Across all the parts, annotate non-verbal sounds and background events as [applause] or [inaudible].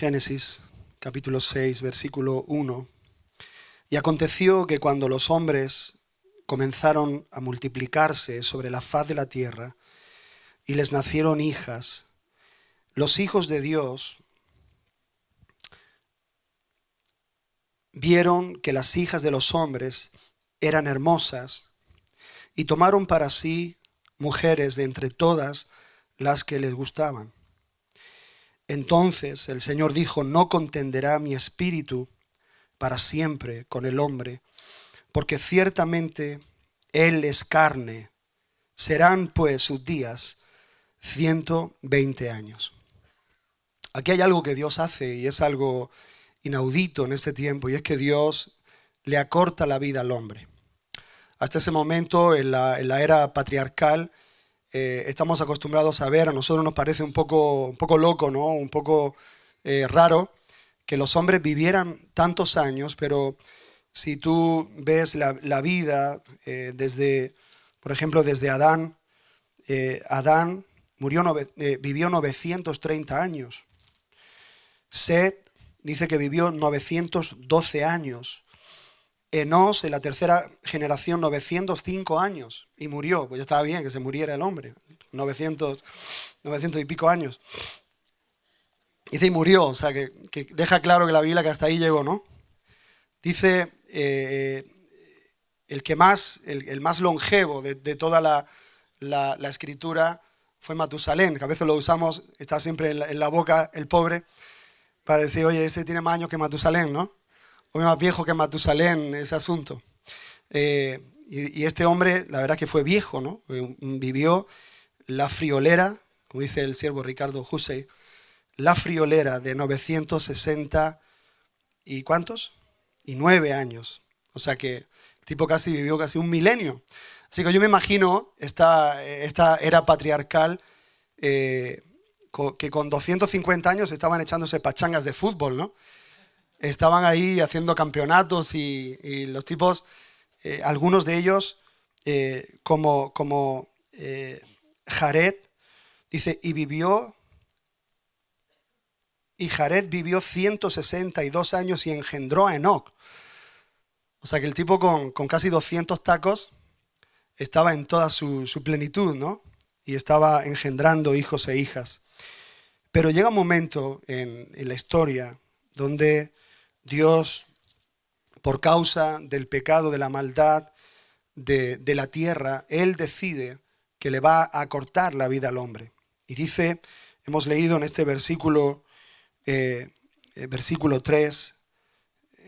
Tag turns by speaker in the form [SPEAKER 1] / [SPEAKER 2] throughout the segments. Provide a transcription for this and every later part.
[SPEAKER 1] Génesis capítulo 6, versículo 1. Y aconteció que cuando los hombres comenzaron a multiplicarse sobre la faz de la tierra y les nacieron hijas, los hijos de Dios vieron que las hijas de los hombres eran hermosas y tomaron para sí mujeres de entre todas las que les gustaban. Entonces el Señor dijo, no contenderá mi espíritu para siempre con el hombre, porque ciertamente él es carne. Serán pues sus días 120 años. Aquí hay algo que Dios hace y es algo inaudito en este tiempo, y es que Dios le acorta la vida al hombre. Hasta ese momento, en la, en la era patriarcal, eh, estamos acostumbrados a ver, a nosotros nos parece un poco, un poco loco, ¿no? Un poco eh, raro que los hombres vivieran tantos años, pero si tú ves la, vida eh, desde, por ejemplo, desde Adán, Adán murió vivió 930 años. Seth dice que vivió 912 años. Enos, en la tercera generación, 905 años y murió. Pues ya estaba bien que se muriera el hombre. 900, 900 y pico años. Dice y murió, o sea, que, deja claro que la Biblia que hasta ahí llegó, ¿no? Dice eh, eh, el que más, el, más longevo de, toda la, la, escritura fue Matusalén, que a veces lo usamos, está siempre en la, en la boca el pobre, para decir, oye, ese tiene más años que Matusalén, ¿no? Hoy más viejo que Matusalén ese asunto. Eh, y, este hombre, la verdad que fue viejo, ¿no? Eh, vivió la friolera, como dice el siervo Ricardo Jusey la friolera de 960 y cuántos? Y nueve años. O sea que el tipo casi vivió casi un milenio. Así que yo me imagino esta, esta era patriarcal eh, que con 250 años estaban echándose pachangas de fútbol, ¿no? estaban ahí haciendo campeonatos y, los tipos, eh, algunos de ellos, eh, como, como eh, Jared, dice, y vivió, y Jared vivió 162 años y engendró a Enoch. O sea que el tipo con, casi 200 tacos estaba en toda su, plenitud, ¿no? Y estaba engendrando hijos e hijas. Pero llega un momento en, en la historia donde Dios, por causa del pecado, de la maldad de, la tierra, Él decide que le va a cortar la vida al hombre. Y dice, hemos leído en este versículo, eh, eh, versículo 3,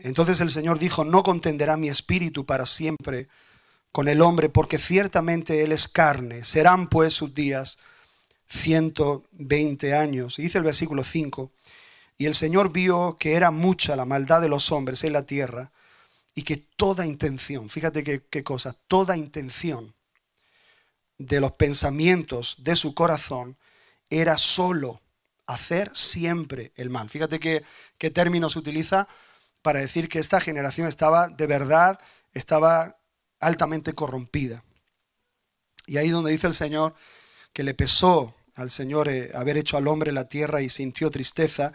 [SPEAKER 1] entonces el Señor dijo, no contenderá mi espíritu para siempre con el hombre, porque ciertamente él es carne, serán pues sus días 120 años. Y dice el versículo 5, y el Señor vio que era mucha la maldad de los hombres en la tierra y que toda intención, fíjate qué, cosa, toda intención de los pensamientos de su corazón era solo hacer siempre el mal. Fíjate qué, término se utiliza para decir que esta generación estaba de verdad, estaba altamente corrompida. Y ahí donde dice el Señor que le pesó al Señor eh, haber hecho al hombre la tierra y sintió tristeza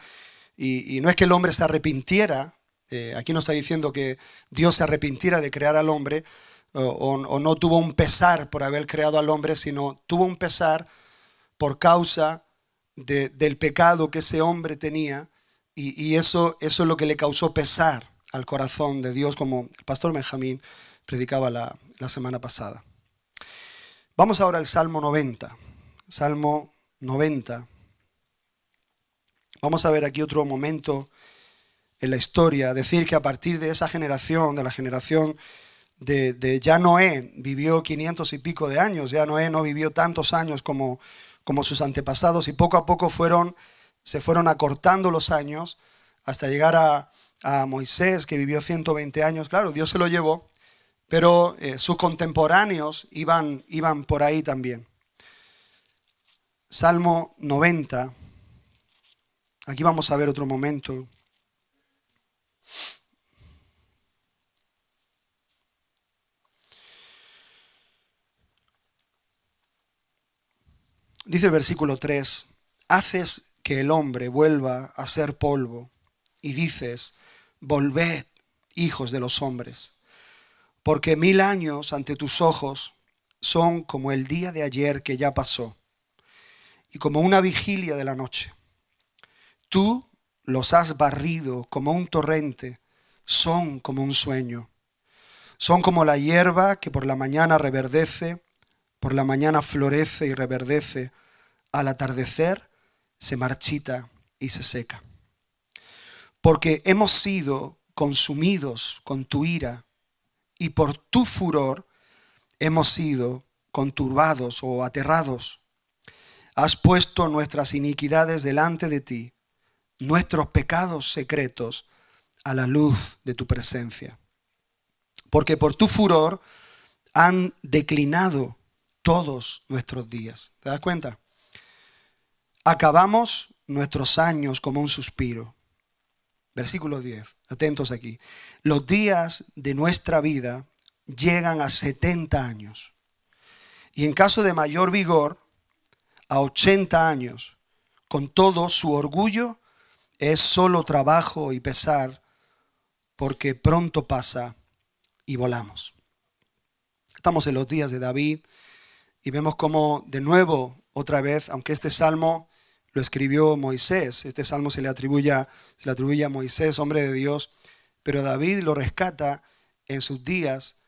[SPEAKER 1] y, no es que el hombre se arrepintiera, eh, aquí no está diciendo que Dios se arrepintiera de crear al hombre o, no tuvo un pesar por haber creado al hombre, sino tuvo un pesar por causa del pecado que ese hombre tenía y, eso, es lo que le causó pesar al corazón de Dios, como el pastor Benjamín predicaba la, la, semana pasada. Vamos ahora al Salmo 90. Salmo 90. Vamos a ver aquí otro momento en la historia, decir que a partir de esa generación, de la generación de, ya Noé, vivió 500 y pico de años, ya Noé no vivió tantos años como, como sus antepasados y poco a poco fueron, se fueron acortando los años hasta llegar a, Moisés, que vivió 120 años, claro, Dios se lo llevó, pero eh, sus contemporáneos iban, iban por ahí también. Salmo 90. Aquí vamos a ver otro momento. Dice el versículo 3, haces que el hombre vuelva a ser polvo y dices, volved, hijos de los hombres, porque mil años ante tus ojos son como el día de ayer que ya pasó y como una vigilia de la noche. Tú los has barrido como un torrente, son como un sueño. Son como la hierba que por la mañana reverdece, por la mañana florece y reverdece, al atardecer se marchita y se seca. Porque hemos sido consumidos con tu ira y por tu furor hemos sido conturbados o aterrados. Has puesto nuestras iniquidades delante de ti nuestros pecados secretos a la luz de tu presencia. Porque por tu furor han declinado todos nuestros días. ¿Te das cuenta? Acabamos nuestros años como un suspiro. Versículo 10. Atentos aquí. Los días de nuestra vida llegan a 70 años. Y en caso de mayor vigor, a 80 años, con todo su orgullo es solo trabajo y pesar porque pronto pasa y volamos. Estamos en los días de David y vemos cómo de nuevo, otra vez, aunque este salmo lo escribió Moisés, este salmo se le atribuye, se le atribuye a Moisés, hombre de Dios, pero David lo rescata en sus días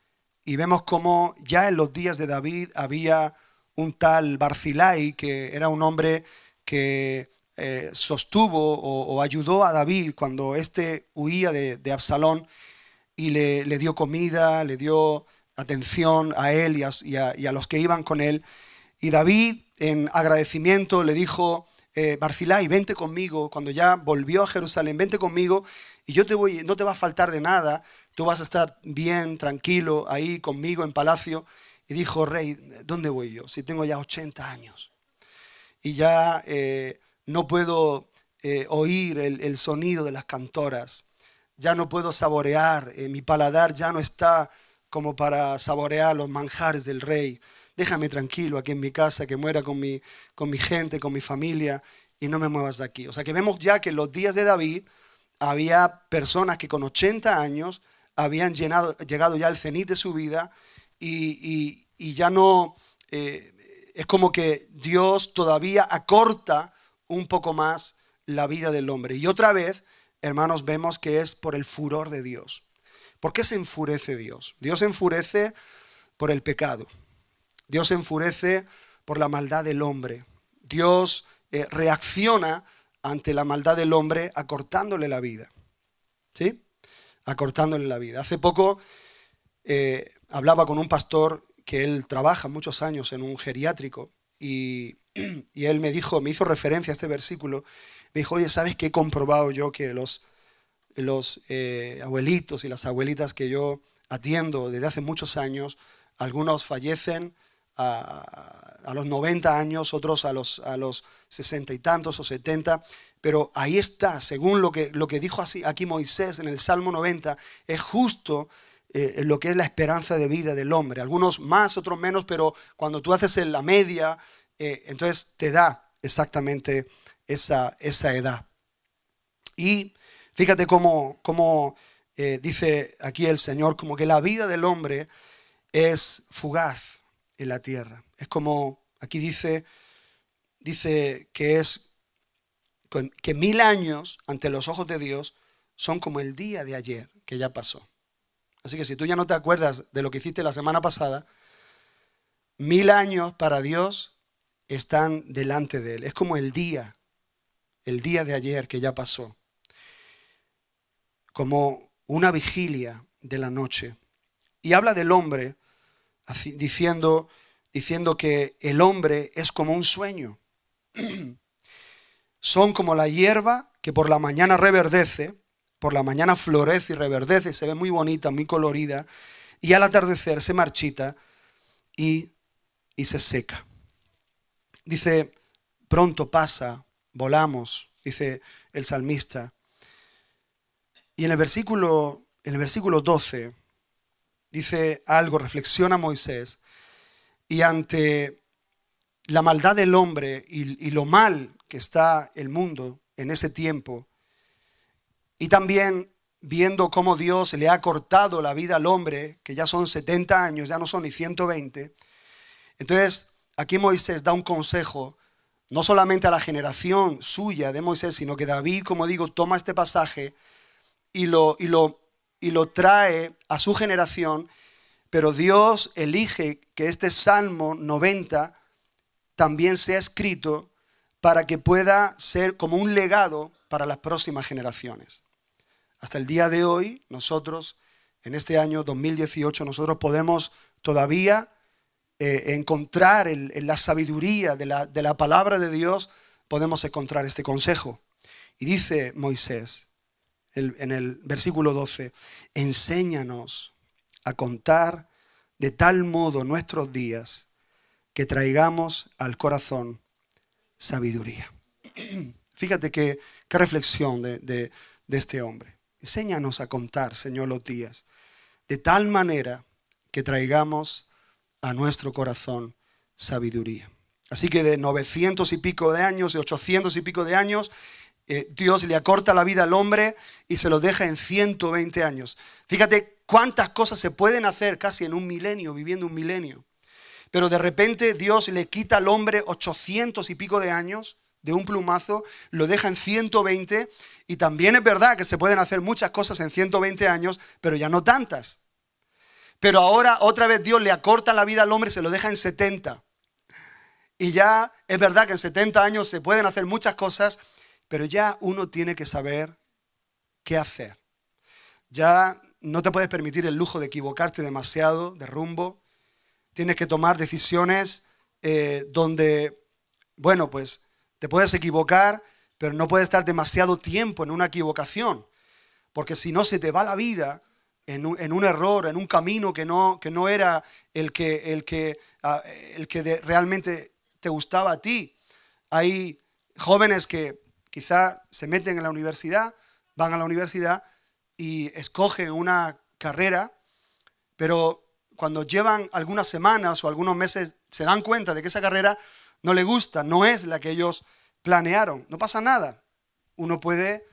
[SPEAKER 1] y vemos cómo ya en los días de David había un tal Barcilai, que era un hombre que eh, sostuvo o, ayudó a David cuando éste huía de, Absalón y le, dio comida, le dio atención a él y a, los que iban con él. Y David, en agradecimiento, le dijo, eh, Barcilai, vente conmigo, cuando ya volvió a Jerusalén, vente conmigo y yo te voy, no te va a faltar de nada, tú vas a estar bien, tranquilo, ahí conmigo en palacio. Y dijo, rey, ¿dónde voy yo? Si tengo ya 80 años. Y ya eh, no puedo eh, oír el, sonido de las cantoras, ya no puedo saborear, eh, mi paladar ya no está como para saborear los manjares del rey. Déjame tranquilo aquí en mi casa, que muera con mi, con mi gente, con mi familia, y no me muevas de aquí. O sea que vemos ya que en los días de David había personas que con 80 años habían llegado ya al cenit de su vida y, ya no, eh, es como que Dios todavía acorta un poco más la vida del hombre. Y otra vez, hermanos, vemos que es por el furor de Dios. ¿Por qué se enfurece Dios? Dios se enfurece por el pecado. Dios se enfurece por la maldad del hombre. Dios eh, reacciona ante la maldad del hombre acortándole la vida. ¿Sí? Acortándole la vida. Hace poco eh, hablaba con un pastor que él trabaja muchos años en un geriátrico y [clears throat] y él me dijo, me hizo referencia a este versículo, me dijo, oye, ¿sabes qué he comprobado yo que los, los eh, abuelitos y las abuelitas que yo atiendo desde hace muchos años, algunos fallecen a, los 90 años, otros a los, a 60 y tantos o 70, pero ahí está, según lo que, lo que dijo así, aquí Moisés en el Salmo 90, es justo eh, lo que es la esperanza de vida del hombre. Algunos más, otros menos, pero cuando tú haces la media, eh, entonces te da exactamente esa, edad. Y fíjate cómo, eh, dice aquí el Señor, como que la vida del hombre es fugaz en la tierra. Es como, aquí dice, dice que es que mil años ante los ojos de Dios son como el día de ayer que ya pasó. Así que si tú ya no te acuerdas de lo que hiciste la semana pasada, mil años para Dios están delante de Él. Es como el día, el día de ayer que ya pasó, como una vigilia de la noche. Y habla del hombre diciendo, diciendo que el hombre es como un sueño. [clears throat] Son como la hierba que por la mañana reverdece, por la mañana florece y reverdece, se ve muy bonita, muy colorida, y al atardecer se marchita y se seca. Dice, pronto pasa, volamos, dice el salmista. Y en el versículo, en el versículo 12 dice algo, reflexiona Moisés, y ante la maldad del hombre y, y lo mal que está el mundo en ese tiempo, y también viendo cómo Dios le ha cortado la vida al hombre, que ya son 70 años, ya no son ni 120, entonces Aquí Moisés da un consejo, no solamente a la generación suya de Moisés, sino que David, como digo, toma este pasaje y lo, y lo, y lo trae a su generación, pero Dios elige que este Salmo 90 también sea escrito para que pueda ser como un legado para las próximas generaciones. Hasta el día de hoy, nosotros, en este año 2018, nosotros podemos todavía eh, encontrar la sabiduría de la, palabra de Dios, podemos encontrar este consejo. Y dice Moisés en el versículo 12, enséñanos a contar de tal modo nuestros días que traigamos al corazón sabiduría. [clears throat] Fíjate qué reflexión de, de este hombre. Enséñanos a contar, Señor, los días, de tal manera que traigamos a nuestro corazón sabiduría. Así que de 900 y pico de años, de 800 y pico de años, eh, Dios le acorta la vida al hombre y se lo deja en 120 años. Fíjate cuántas cosas se pueden hacer casi en un milenio, viviendo un milenio. Pero de repente Dios le quita al hombre 800 y pico de años de un plumazo, lo deja en 120 y también es verdad que se pueden hacer muchas cosas en 120 años, pero ya no tantas. Pero ahora otra vez Dios le acorta la vida al hombre, se lo deja en 70. Y ya es verdad que en 70 años se pueden hacer muchas cosas, pero ya uno tiene que saber qué hacer. Ya no te puedes permitir el lujo de equivocarte demasiado de rumbo. Tienes que tomar decisiones eh, donde, bueno, pues te puedes equivocar, pero no puedes estar demasiado tiempo en una equivocación. Porque si no, se te va la vida en un, error, en un camino que no, que no era el que, el que, ah, el que realmente te gustaba a ti. Hay jóvenes que quizá se meten en la universidad, van a la universidad y escogen una carrera, pero cuando llevan algunas semanas o algunos meses se dan cuenta de que esa carrera no le gusta, no es la que ellos planearon. No pasa nada. Uno puede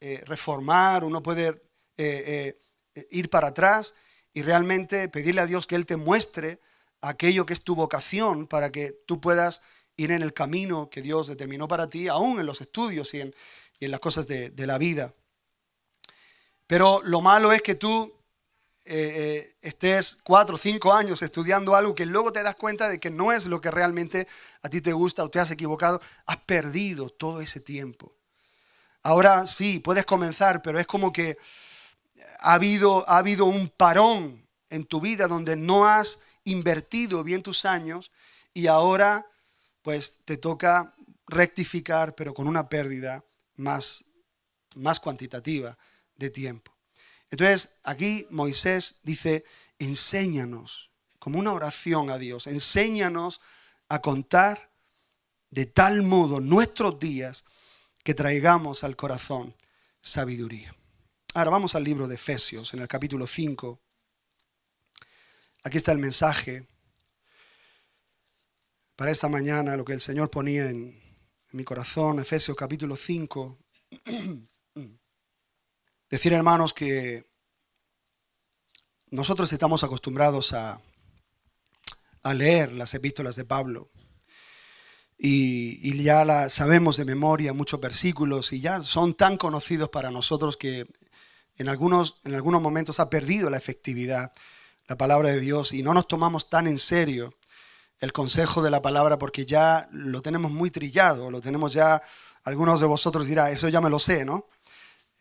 [SPEAKER 1] eh, reformar, uno puede eh, eh, ir para atrás y realmente pedirle a Dios que Él te muestre aquello que es tu vocación para que tú puedas ir en el camino que Dios determinó para ti, aún en los estudios y en, las cosas de, la vida. Pero lo malo es que tú eh, eh, estés cuatro o cinco años estudiando algo que luego te das cuenta de que no es lo que realmente a ti te gusta o te has equivocado. Has perdido todo ese tiempo. Ahora sí, puedes comenzar, pero es como que ha habido, un parón en tu vida donde no has invertido bien tus años y ahora pues te toca rectificar, pero con una pérdida más, más cuantitativa de tiempo. Entonces, aquí Moisés dice, enséñanos, como una oración a Dios, enséñanos a contar de tal modo nuestros días que traigamos al corazón sabiduría. Ahora vamos al libro de Efesios, en el capítulo 5. Aquí está el mensaje para esta mañana, lo que el Señor ponía en, mi corazón, Efesios capítulo 5. [clears throat] Decir, hermanos, que nosotros estamos acostumbrados a, leer las epístolas de Pablo. Y, ya la sabemos de memoria muchos versículos y ya son tan conocidos para nosotros que en algunos, en algunos momentos ha perdido la efectividad la palabra de Dios y no nos tomamos tan en serio el consejo de la palabra porque ya lo tenemos muy trillado, lo tenemos ya, algunos de vosotros dirá, eso ya me lo sé, ¿no?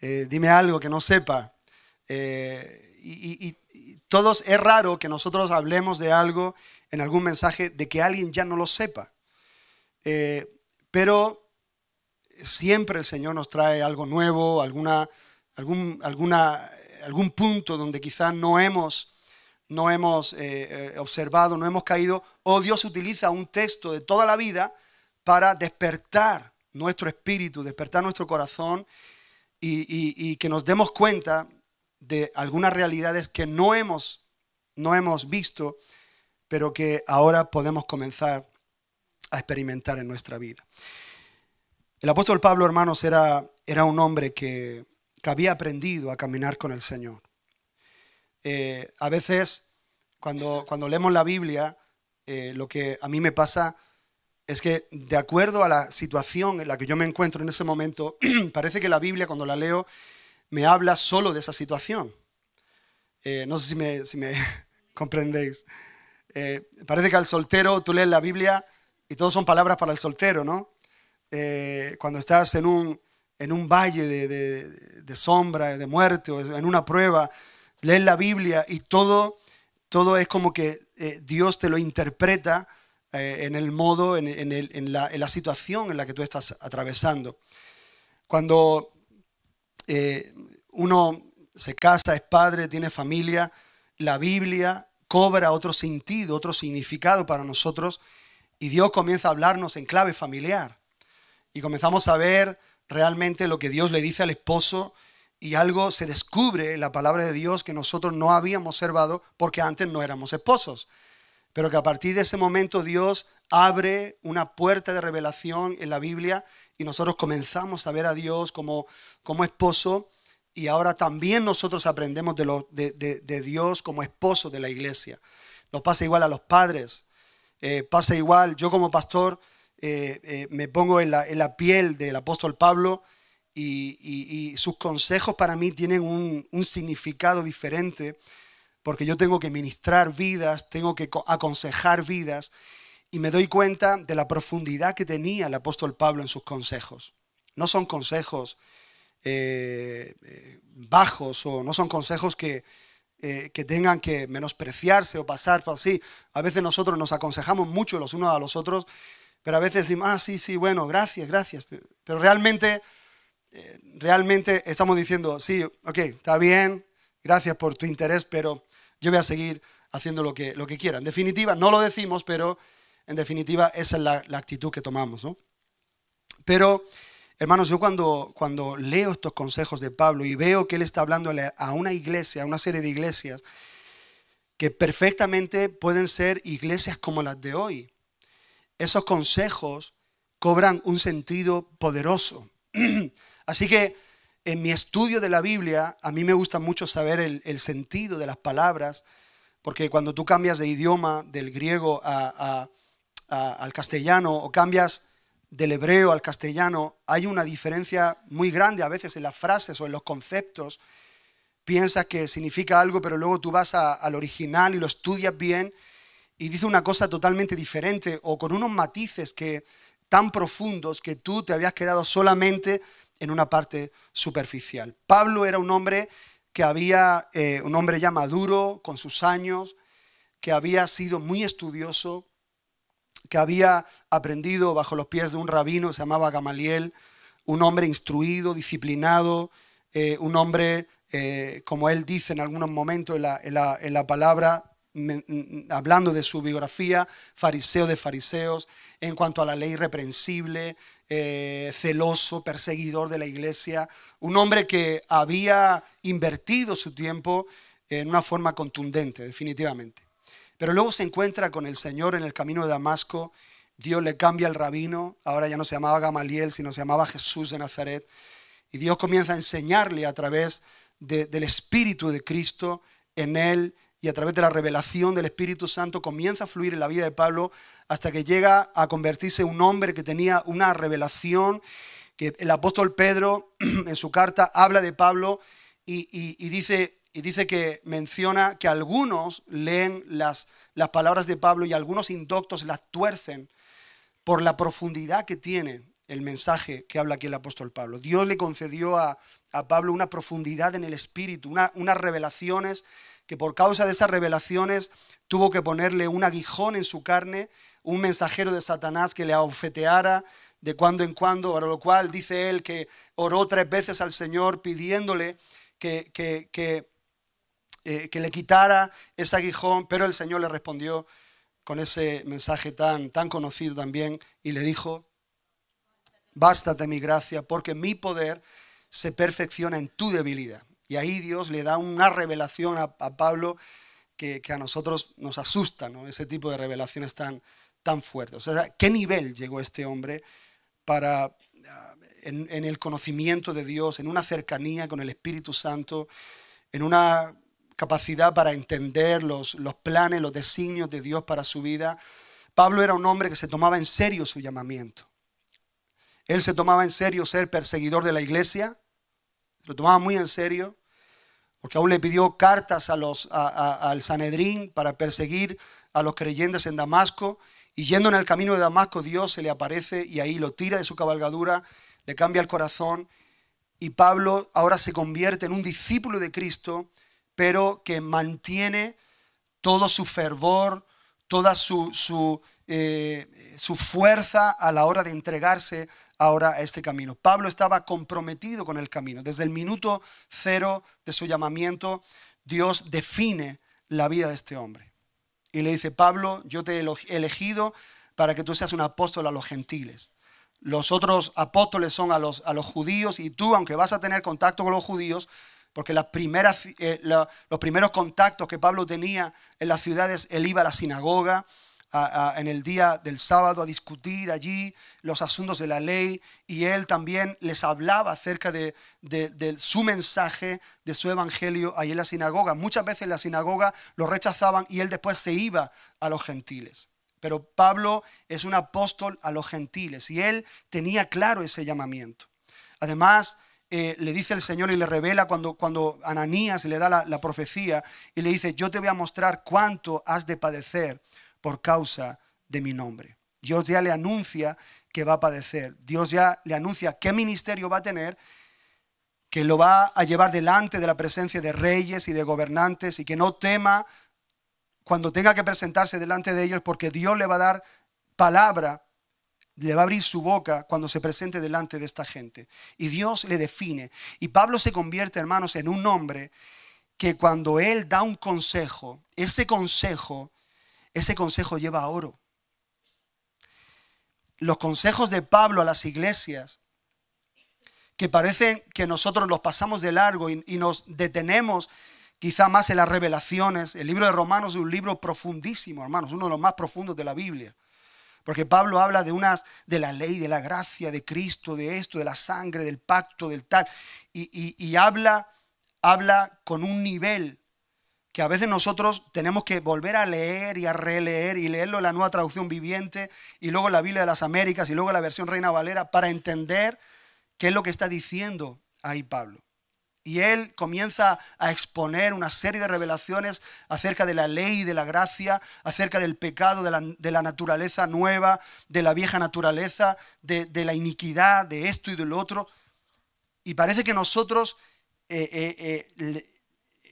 [SPEAKER 1] Eh, dime algo que no sepa. Eh, y, todos, es raro que nosotros hablemos de algo en algún mensaje de que alguien ya no lo sepa. Eh, pero siempre el Señor nos trae algo nuevo, alguna algún, alguna, algún punto donde quizás no hemos, no hemos eh, eh, observado, no hemos caído, o Dios utiliza un texto de toda la vida para despertar nuestro espíritu, despertar nuestro corazón y, y que nos demos cuenta de algunas realidades que no hemos, no hemos visto, pero que ahora podemos comenzar a experimentar en nuestra vida. El apóstol Pablo, hermanos, era, era un hombre que, que había aprendido a caminar con el Señor. Eh, a veces, cuando, cuando, leemos la Biblia, eh, lo que a mí me pasa es que, de acuerdo a la situación en la que yo me encuentro en ese momento, [clears throat] parece que la Biblia, cuando la leo, me habla solo de esa situación. Eh, no sé si me, si me [laughs] comprendéis. parece que al soltero tú lees la Biblia y todo son palabras para el soltero, ¿no? cuando estás en un, en un valle de de sombra, de muerte, o en una prueba, lees la Biblia y todo, todo es como que eh, Dios te lo interpreta eh, en el modo, en, la, situación en la que tú estás atravesando. Cuando eh, uno se casa, es padre, tiene familia, la Biblia cobra otro sentido, otro significado para nosotros y Dios comienza a hablarnos en clave familiar. Y comenzamos a ver realmente lo que Dios le dice al esposo y algo se descubre en la palabra de Dios que nosotros no habíamos observado porque antes no éramos esposos. Pero que a partir de ese momento Dios abre una puerta de revelación en la Biblia y nosotros comenzamos a ver a Dios como, como esposo y ahora también nosotros aprendemos de, Dios como esposo de la iglesia. Nos pasa igual a los padres, eh, pasa igual, yo como pastor eh, eh, me pongo en la, piel del apóstol Pablo y, sus consejos para mí tienen un, significado diferente, porque yo tengo que ministrar vidas, tengo que aconsejar vidas, y me doy cuenta de la profundidad que tenía el apóstol Pablo en sus consejos. No son consejos eh, bajos o no son consejos que, que tengan que menospreciarse o pasar por así. A veces nosotros nos aconsejamos mucho los unos a los otros pero a veces decimos, ah, sí, sí, bueno, gracias, gracias. Pero realmente, eh, realmente estamos diciendo, sí, ok, está bien, gracias por tu interés, pero yo voy a seguir haciendo lo que, lo que quiera. En definitiva, no lo decimos, pero en definitiva esa es la, actitud que tomamos. Pero, hermanos, yo cuando, cuando leo estos consejos de Pablo y veo que él está hablando a una iglesia, a una serie de iglesias, que perfectamente pueden ser iglesias como las de hoy, esos consejos cobran un sentido poderoso. [clears throat] Así que en mi estudio de la Biblia, a mí me gusta mucho saber el, sentido de las palabras, porque cuando tú cambias de idioma del griego al castellano o cambias del hebreo al castellano, hay una diferencia muy grande a veces en las frases o en los conceptos. Piensas que significa algo, pero luego tú vas al original y lo estudias bien y dice una cosa totalmente diferente o con unos matices que tan profundos que tú te habías quedado solamente en una parte superficial. Pablo era un hombre que había, eh, un hombre ya maduro, con sus años, que había sido muy estudioso, que había aprendido bajo los pies de un rabino, se llamaba Gamaliel, un hombre instruido, disciplinado, eh, un hombre, eh, como él dice en algunos momentos en la, en la, en la palabra, Mm, mm, hablando de su biografía, fariseo de fariseos, en cuanto a la ley reprensible, eh, celoso, perseguidor de la iglesia, un hombre que había invertido su tiempo en una forma contundente, definitivamente. Pero luego se encuentra con el Señor en el camino de Damasco, Dios le cambia el rabino, ahora ya no se llamaba Gamaliel, sino se llamaba Jesús de Nazaret, y Dios comienza a enseñarle a través del Espíritu de Cristo en él y a través de la revelación del Espíritu Santo comienza a fluir en la vida de Pablo hasta que llega a convertirse un hombre que tenía una revelación, que el apóstol Pedro [clears throat] en su carta habla de Pablo y, dice, y dice que menciona que algunos leen las, las palabras de Pablo y algunos indoctos las tuercen por la profundidad que tiene el mensaje que habla aquí el apóstol Pablo. Dios le concedió a, Pablo una profundidad en el espíritu, una, unas revelaciones que por causa de esas revelaciones tuvo que ponerle un aguijón en su carne, un mensajero de Satanás que le abofeteara de cuando en cuando, para lo cual dice él que oró tres veces al Señor pidiéndole que, que, eh, le quitara ese aguijón, pero el Señor le respondió con ese mensaje tan, tan conocido también y le dijo, bástate mi gracia, porque mi poder se perfecciona en tu debilidad. Y ahí Dios le da una revelación a, Pablo que, a nosotros nos asusta, Ese tipo de revelaciones tan, tan fuertes. O ¿qué nivel llegó este hombre para, ah, en, el conocimiento de Dios, en una cercanía con el Espíritu Santo, en una capacidad para entender los, los planes, los designios de Dios para su vida? Pablo era un hombre que se tomaba en serio su llamamiento. Él se tomaba en serio ser perseguidor de la iglesia, lo tomaba muy en serio porque aún le pidió cartas al Sanedrín para perseguir a los creyentes en Damasco, y yendo en el camino de Damasco, Dios se le aparece y ahí lo tira de su cabalgadura, le cambia el corazón, y Pablo ahora se convierte en un discípulo de Cristo, pero que mantiene todo su fervor, toda su, su eh, fuerza a la hora de entregarse ahora este camino. Pablo estaba comprometido con el camino. Desde el minuto cero de su llamamiento, Dios define la vida de este hombre. Y le dice, Pablo, yo te he elegido para que tú seas un apóstol a los gentiles. Los otros apóstoles son a los, a los judíos y tú, aunque vas a tener contacto con los judíos, porque eh, los primeros contactos que Pablo tenía en las ciudades, él iba a la sinagoga, en el día del sábado a discutir allí los asuntos de la ley y él también les hablaba acerca de, su mensaje, de su evangelio ahí en la sinagoga. Muchas veces en la sinagoga lo rechazaban y él después se iba a los gentiles. Pero Pablo es un apóstol a los gentiles y él tenía claro ese llamamiento. Además, eh, le dice el Señor y le revela cuando, cuando Ananías le da la profecía y le dice, yo te voy a mostrar cuánto has de padecer por causa de mi nombre. Dios ya le anuncia que va a padecer. Dios ya le anuncia qué ministerio va a tener, que lo va a llevar delante de la presencia de reyes y de gobernantes y que no tema cuando tenga que presentarse delante de ellos porque Dios le va a dar palabra, le va a abrir su boca cuando se presente delante de esta gente. Y Dios le define. Y Pablo se convierte, hermanos, en un hombre que cuando él da un consejo, ese consejo ese consejo lleva a oro. Los consejos de Pablo a las iglesias, que parecen que nosotros los pasamos de largo y, nos detenemos quizá más en las revelaciones. El libro de Romanos es un libro profundísimo, hermanos, uno de los más profundos de la Biblia. Porque Pablo habla de unas de la ley, de la gracia, de Cristo, de esto, de la sangre, del pacto, del tal. Y, y habla, habla con un nivel que a veces nosotros tenemos que volver a leer y a releer y leerlo en la nueva traducción viviente y luego la Biblia de las Américas y luego la versión Reina Valera para entender qué es lo que está diciendo ahí Pablo. Y él comienza a exponer una serie de revelaciones acerca de la ley y de la gracia, acerca del pecado, de la, naturaleza nueva, de la vieja naturaleza, de, la iniquidad, de esto y del otro. Y parece que nosotros eh, eh, eh,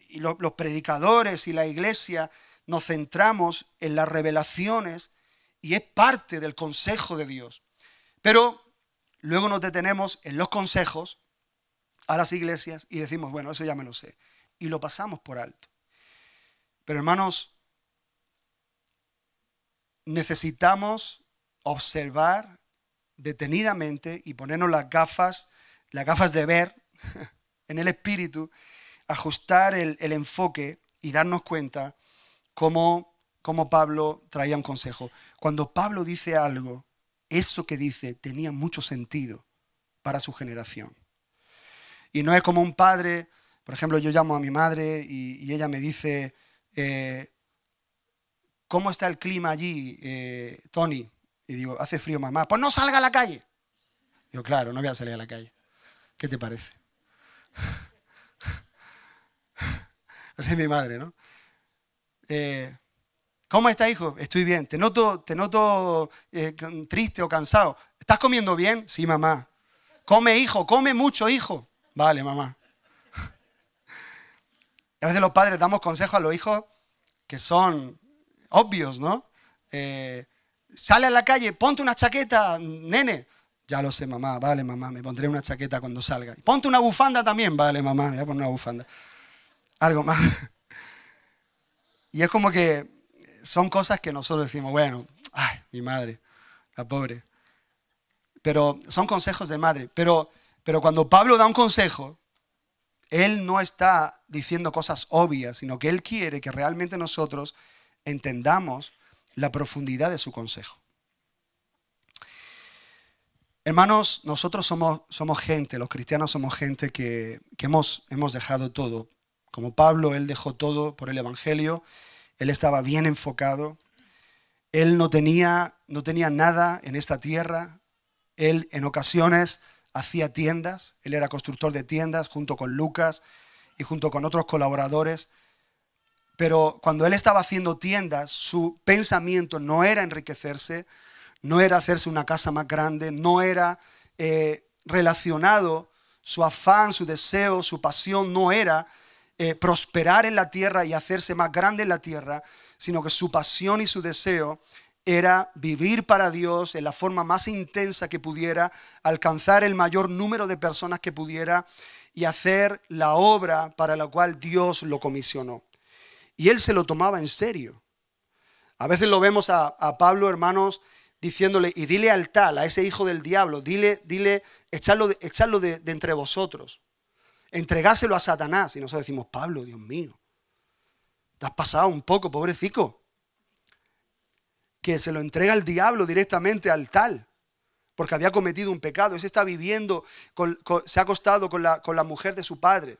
[SPEAKER 1] y los predicadores y la iglesia nos centramos en las revelaciones y es parte del consejo de Dios. Pero luego nos detenemos en los consejos a las iglesias y decimos, bueno, eso ya me lo sé. Y lo pasamos por alto. Pero hermanos, necesitamos observar detenidamente y ponernos las gafas, las gafas de ver [laughs] en el espíritu ajustar el, enfoque y darnos cuenta cómo, cómo Pablo traía un consejo. Cuando Pablo dice algo, eso que dice tenía mucho sentido para su generación. Y no es como un padre, por ejemplo, yo llamo a mi madre y, ella me dice, eh, ¿cómo está el clima allí, eh, Tony? Y digo, hace frío mamá, pues no salga a la calle. yo claro, no voy a salir a la calle. ¿Qué te parece? [laughs] Esa es mi madre, ¿no? Eh, ¿Cómo estás, hijo? Estoy bien. Te noto, te noto eh, triste o cansado. ¿Estás comiendo bien? Sí, mamá. Come, hijo, come mucho, hijo. Vale, mamá. [laughs] A veces los padres damos consejos a los hijos que son obvios, ¿no? Eh, sale a la calle, ponte una chaqueta, nene. Ya lo sé, mamá, vale, mamá, me pondré una chaqueta cuando salga. Ponte una bufanda también, vale, mamá, me voy a poner una bufanda algo más. [laughs] Y es como que son cosas que nosotros decimos, bueno, ay, mi madre, la pobre. Pero son consejos de madre. Pero, pero cuando Pablo da un consejo, él no está diciendo cosas obvias, sino que él quiere que realmente nosotros entendamos la profundidad de su consejo. Hermanos, nosotros somos, somos gente, los cristianos somos gente que, hemos, hemos dejado todo como Pablo, él dejó todo por el Evangelio, él estaba bien enfocado, él no tenía, no tenía nada en esta tierra, él en ocasiones hacía tiendas, él era constructor de tiendas junto con Lucas y junto con otros colaboradores, pero cuando él estaba haciendo tiendas, su pensamiento no era enriquecerse, no era hacerse una casa más grande, no era eh, relacionado, su afán, su deseo, su pasión no era eh, prosperar en la tierra y hacerse más grande en la tierra, sino que su pasión y su deseo era vivir para Dios en la forma más intensa que pudiera, alcanzar el mayor número de personas que pudiera y hacer la obra para la cual Dios lo comisionó. Y él se lo tomaba en serio. A veces lo vemos a, Pablo, hermanos, diciéndole, y dile al tal, a ese hijo del diablo, dile, dile, echadlo, de entre vosotros entregáselo a Satanás. Y nosotros decimos, Pablo, Dios mío, te has pasado un poco, pobrecito. Que se lo entrega al diablo directamente al tal, porque había cometido un pecado. Ese está viviendo, se ha acostado con la, mujer de su padre.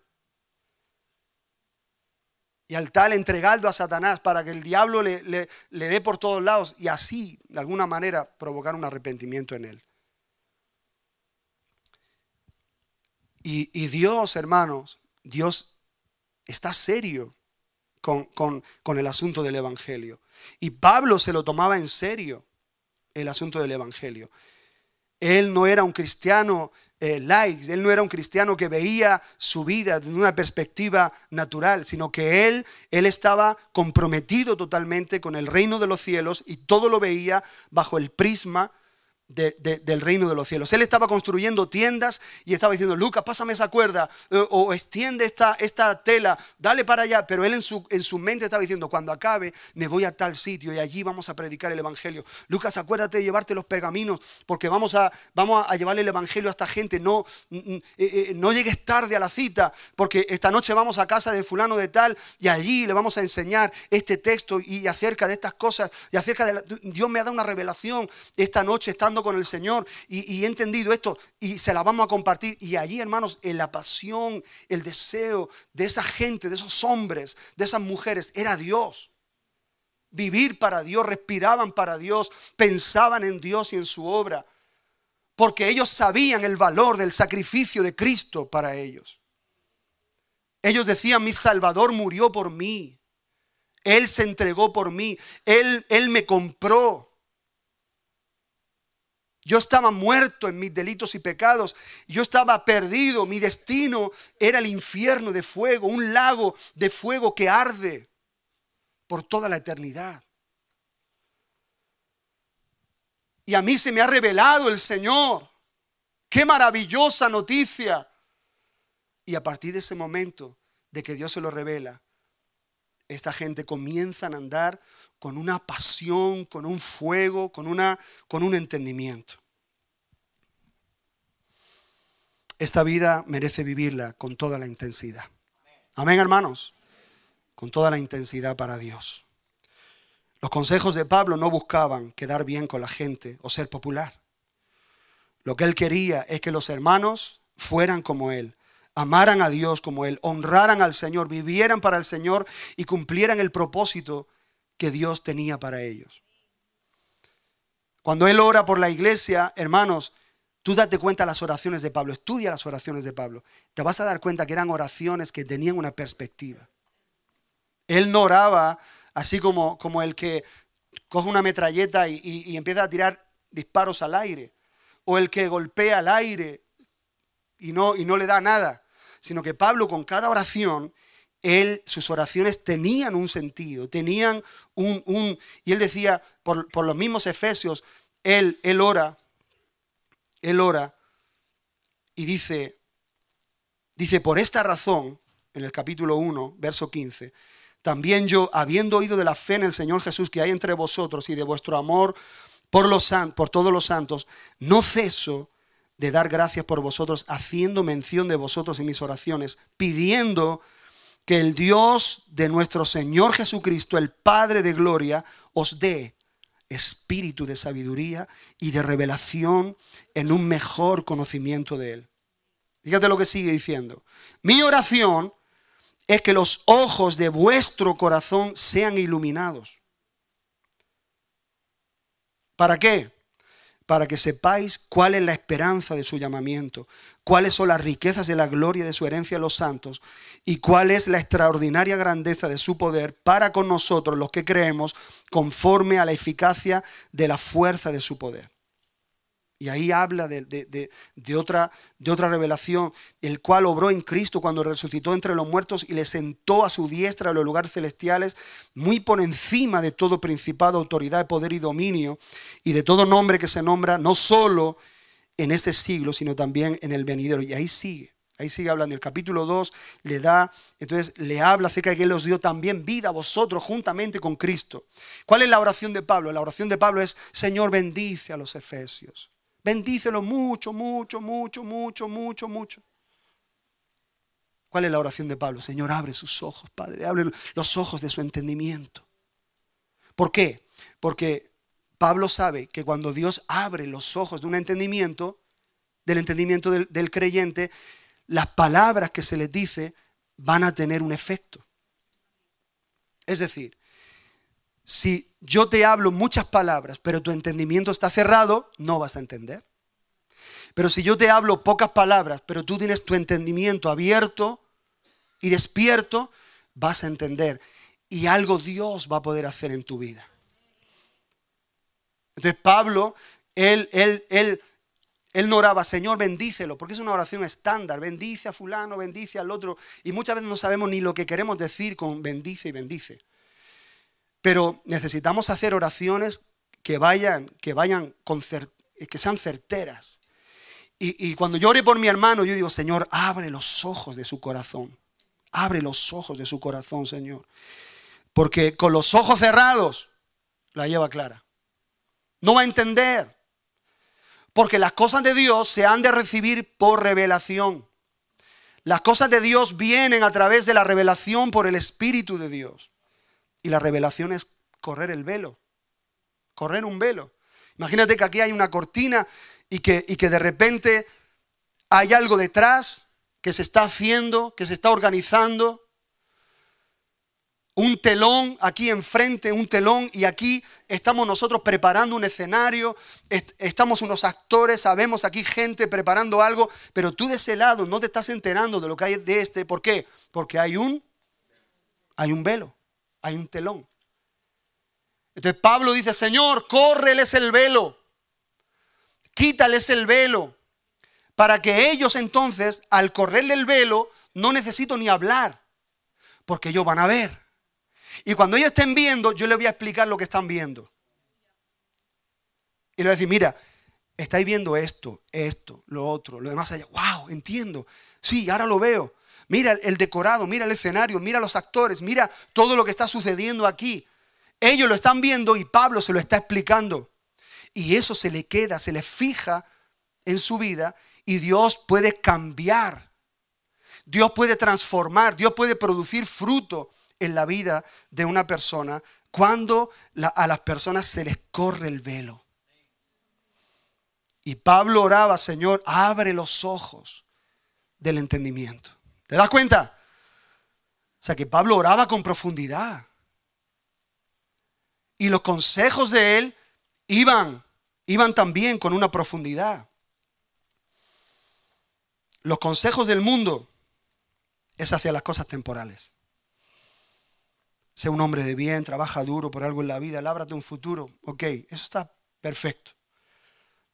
[SPEAKER 1] Y al tal entregado a Satanás para que el diablo le dé por todos lados y así, de alguna manera, provocar un arrepentimiento en él. Y, Dios, hermanos, Dios está serio con, el asunto del Evangelio. Y Pablo se lo tomaba en serio, el asunto del Evangelio. Él no era un cristiano eh, Él no era un cristiano que veía su vida desde una perspectiva natural, sino que él, él estaba comprometido totalmente con el reino de los cielos y todo lo veía bajo el prisma del reino de los cielos. Él estaba construyendo tiendas y estaba diciendo, Lucas, pásame esa cuerda eh, o, extiende esta, esta, tela, dale para allá. Pero él en su, en su mente estaba diciendo, cuando acabe me voy a tal sitio y allí vamos a predicar el Evangelio. Lucas, acuérdate de llevarte los pergaminos porque vamos a, vamos a llevar el Evangelio a esta gente. No, eh, eh, no llegues tarde a la cita porque esta noche vamos a casa de fulano de tal y allí le vamos a enseñar este texto y acerca de estas cosas y acerca de... Dios me ha dado una revelación esta noche estando con el Señor y, he entendido esto y se la vamos a compartir. Y allí, hermanos, en la pasión, el deseo de esa gente, de esos hombres, de esas mujeres, era Dios. Vivir para Dios, respiraban para Dios, pensaban en Dios y en su obra, porque ellos sabían el valor del sacrificio de Cristo para ellos. Ellos decían, mi Salvador murió por mí, Él se entregó por mí, Él, él me compró. Yo estaba muerto en mis delitos y pecados. Yo estaba perdido. Mi destino era el infierno de fuego, un lago de fuego que arde por toda la eternidad. Y a mí se me ha revelado el Señor. Qué maravillosa noticia. Y a partir de ese momento de que Dios se lo revela, esta gente comienza a andar con una pasión, con un fuego, con, una, con un entendimiento. Esta vida merece vivirla con toda la intensidad. Amén, hermanos. Con toda la intensidad para Dios. Los consejos de Pablo no buscaban quedar bien con la gente o ser popular. Lo que él quería es que los hermanos fueran como él, amaran a Dios como él, honraran al Señor, vivieran para el Señor y cumplieran el propósito que Dios tenía para ellos. Cuando él ora por la iglesia, hermanos, Tú date cuenta las oraciones de Pablo, estudia las oraciones de Pablo. Te vas a dar cuenta que eran oraciones que tenían una perspectiva. Él no oraba así como, como el que coge una metralleta y, empieza a tirar disparos al aire, o el que golpea al aire y no, y no le da nada, sino que Pablo con cada oración, él, sus oraciones tenían un sentido, tenían un... un y él decía, por, los mismos efesios, él, él ora él ora y dice, dice, por esta razón, en el capítulo 1, verso 15, también yo, habiendo oído de la fe en el Señor Jesús que hay entre vosotros y de vuestro amor por, los, por todos los santos, no ceso de dar gracias por vosotros, haciendo mención de vosotros en mis oraciones, pidiendo que el Dios de nuestro Señor Jesucristo, el Padre de Gloria, os dé espíritu de sabiduría y de revelación en un mejor conocimiento de Él. Fíjate lo que sigue diciendo. Mi oración es que los ojos de vuestro corazón sean iluminados. ¿Para qué? Para que sepáis cuál es la esperanza de su llamamiento, cuáles son las riquezas de la gloria de su herencia a los santos y cuál es la extraordinaria grandeza de su poder para con nosotros los que creemos conforme a la eficacia de la fuerza de su poder. Y ahí habla de, otra, otra revelación, el cual obró en Cristo cuando resucitó entre los muertos y le sentó a su diestra en los lugares celestiales, muy por encima de todo principado, autoridad, poder y dominio, y de todo nombre que se nombra, no solo en este siglo, sino también en el venidero. Y ahí sigue. Ahí sigue hablando. El capítulo 2 le da, entonces le habla acerca de que Él os dio también vida a vosotros juntamente con Cristo. ¿Cuál es la oración de Pablo? La oración de Pablo es, Señor, bendice a los efesios. Bendícelo mucho, mucho, mucho, mucho, mucho, mucho. ¿Cuál es la oración de Pablo? Señor, abre sus ojos, Padre, abre los ojos de su entendimiento. ¿Por qué? Porque Pablo sabe que cuando Dios abre los ojos de un entendimiento, del entendimiento del, del creyente, las palabras que se les dice van a tener un efecto. Es decir, si yo te hablo muchas palabras, pero tu entendimiento está cerrado, no vas a entender. Pero si yo te hablo pocas palabras, pero tú tienes tu entendimiento abierto y despierto, vas a entender. Y algo Dios va a poder hacer en tu vida. Entonces Pablo, él, él, él él no oraba, Señor, bendícelo, porque es una oración estándar. Bendice a fulano, bendice al otro. Y muchas veces no sabemos ni lo que queremos decir con bendice y bendice. Pero necesitamos hacer oraciones que vayan, que vayan eh, que sean certeras. Y, cuando yo por mi hermano, yo digo, Señor, abre los ojos de su corazón. Abre los ojos de su corazón, Señor. Porque con los ojos cerrados la lleva clara. No va a entender. Porque las cosas de Dios se han de recibir por revelación. Las cosas de Dios vienen a través de la revelación por el Espíritu de Dios. Y la revelación es correr el velo, correr un velo. Imagínate que aquí hay una cortina y que, y que de repente hay algo detrás que se está haciendo, que se está organizando, un telón aquí enfrente, un telón y aquí estamos nosotros preparando un escenario, estamos unos actores, sabemos aquí gente preparando algo, pero tú de ese lado no te estás enterando de lo que hay de este, ¿por qué? Porque hay un hay un velo, hay un telón. Entonces Pablo dice, "Señor, córreles el velo. Quítales el velo para que ellos entonces al correrle el velo no necesito ni hablar, porque ellos van a ver." Y cuando ellos estén viendo, yo les voy a explicar lo que están viendo. Y les voy a decir, mira, estáis viendo esto, esto, lo otro, lo demás allá. ¡Wow! Entiendo. Sí, ahora lo veo. Mira el decorado, mira el escenario, mira los actores, mira todo lo que está sucediendo aquí. Ellos lo están viendo y Pablo se lo está explicando. Y eso se le queda, se le fija en su vida y Dios puede cambiar. Dios puede transformar, Dios puede producir fruto en la vida de una persona cuando a las personas se les corre el velo. Y Pablo oraba, Señor, abre los ojos del entendimiento. ¿Te das cuenta? O sea que Pablo oraba con profundidad. Y los consejos de él iban, iban también con una profundidad. Los consejos del mundo es hacia las cosas temporales sea un hombre de bien, trabaja duro por algo en la vida, lábrate un futuro. Ok, eso está perfecto.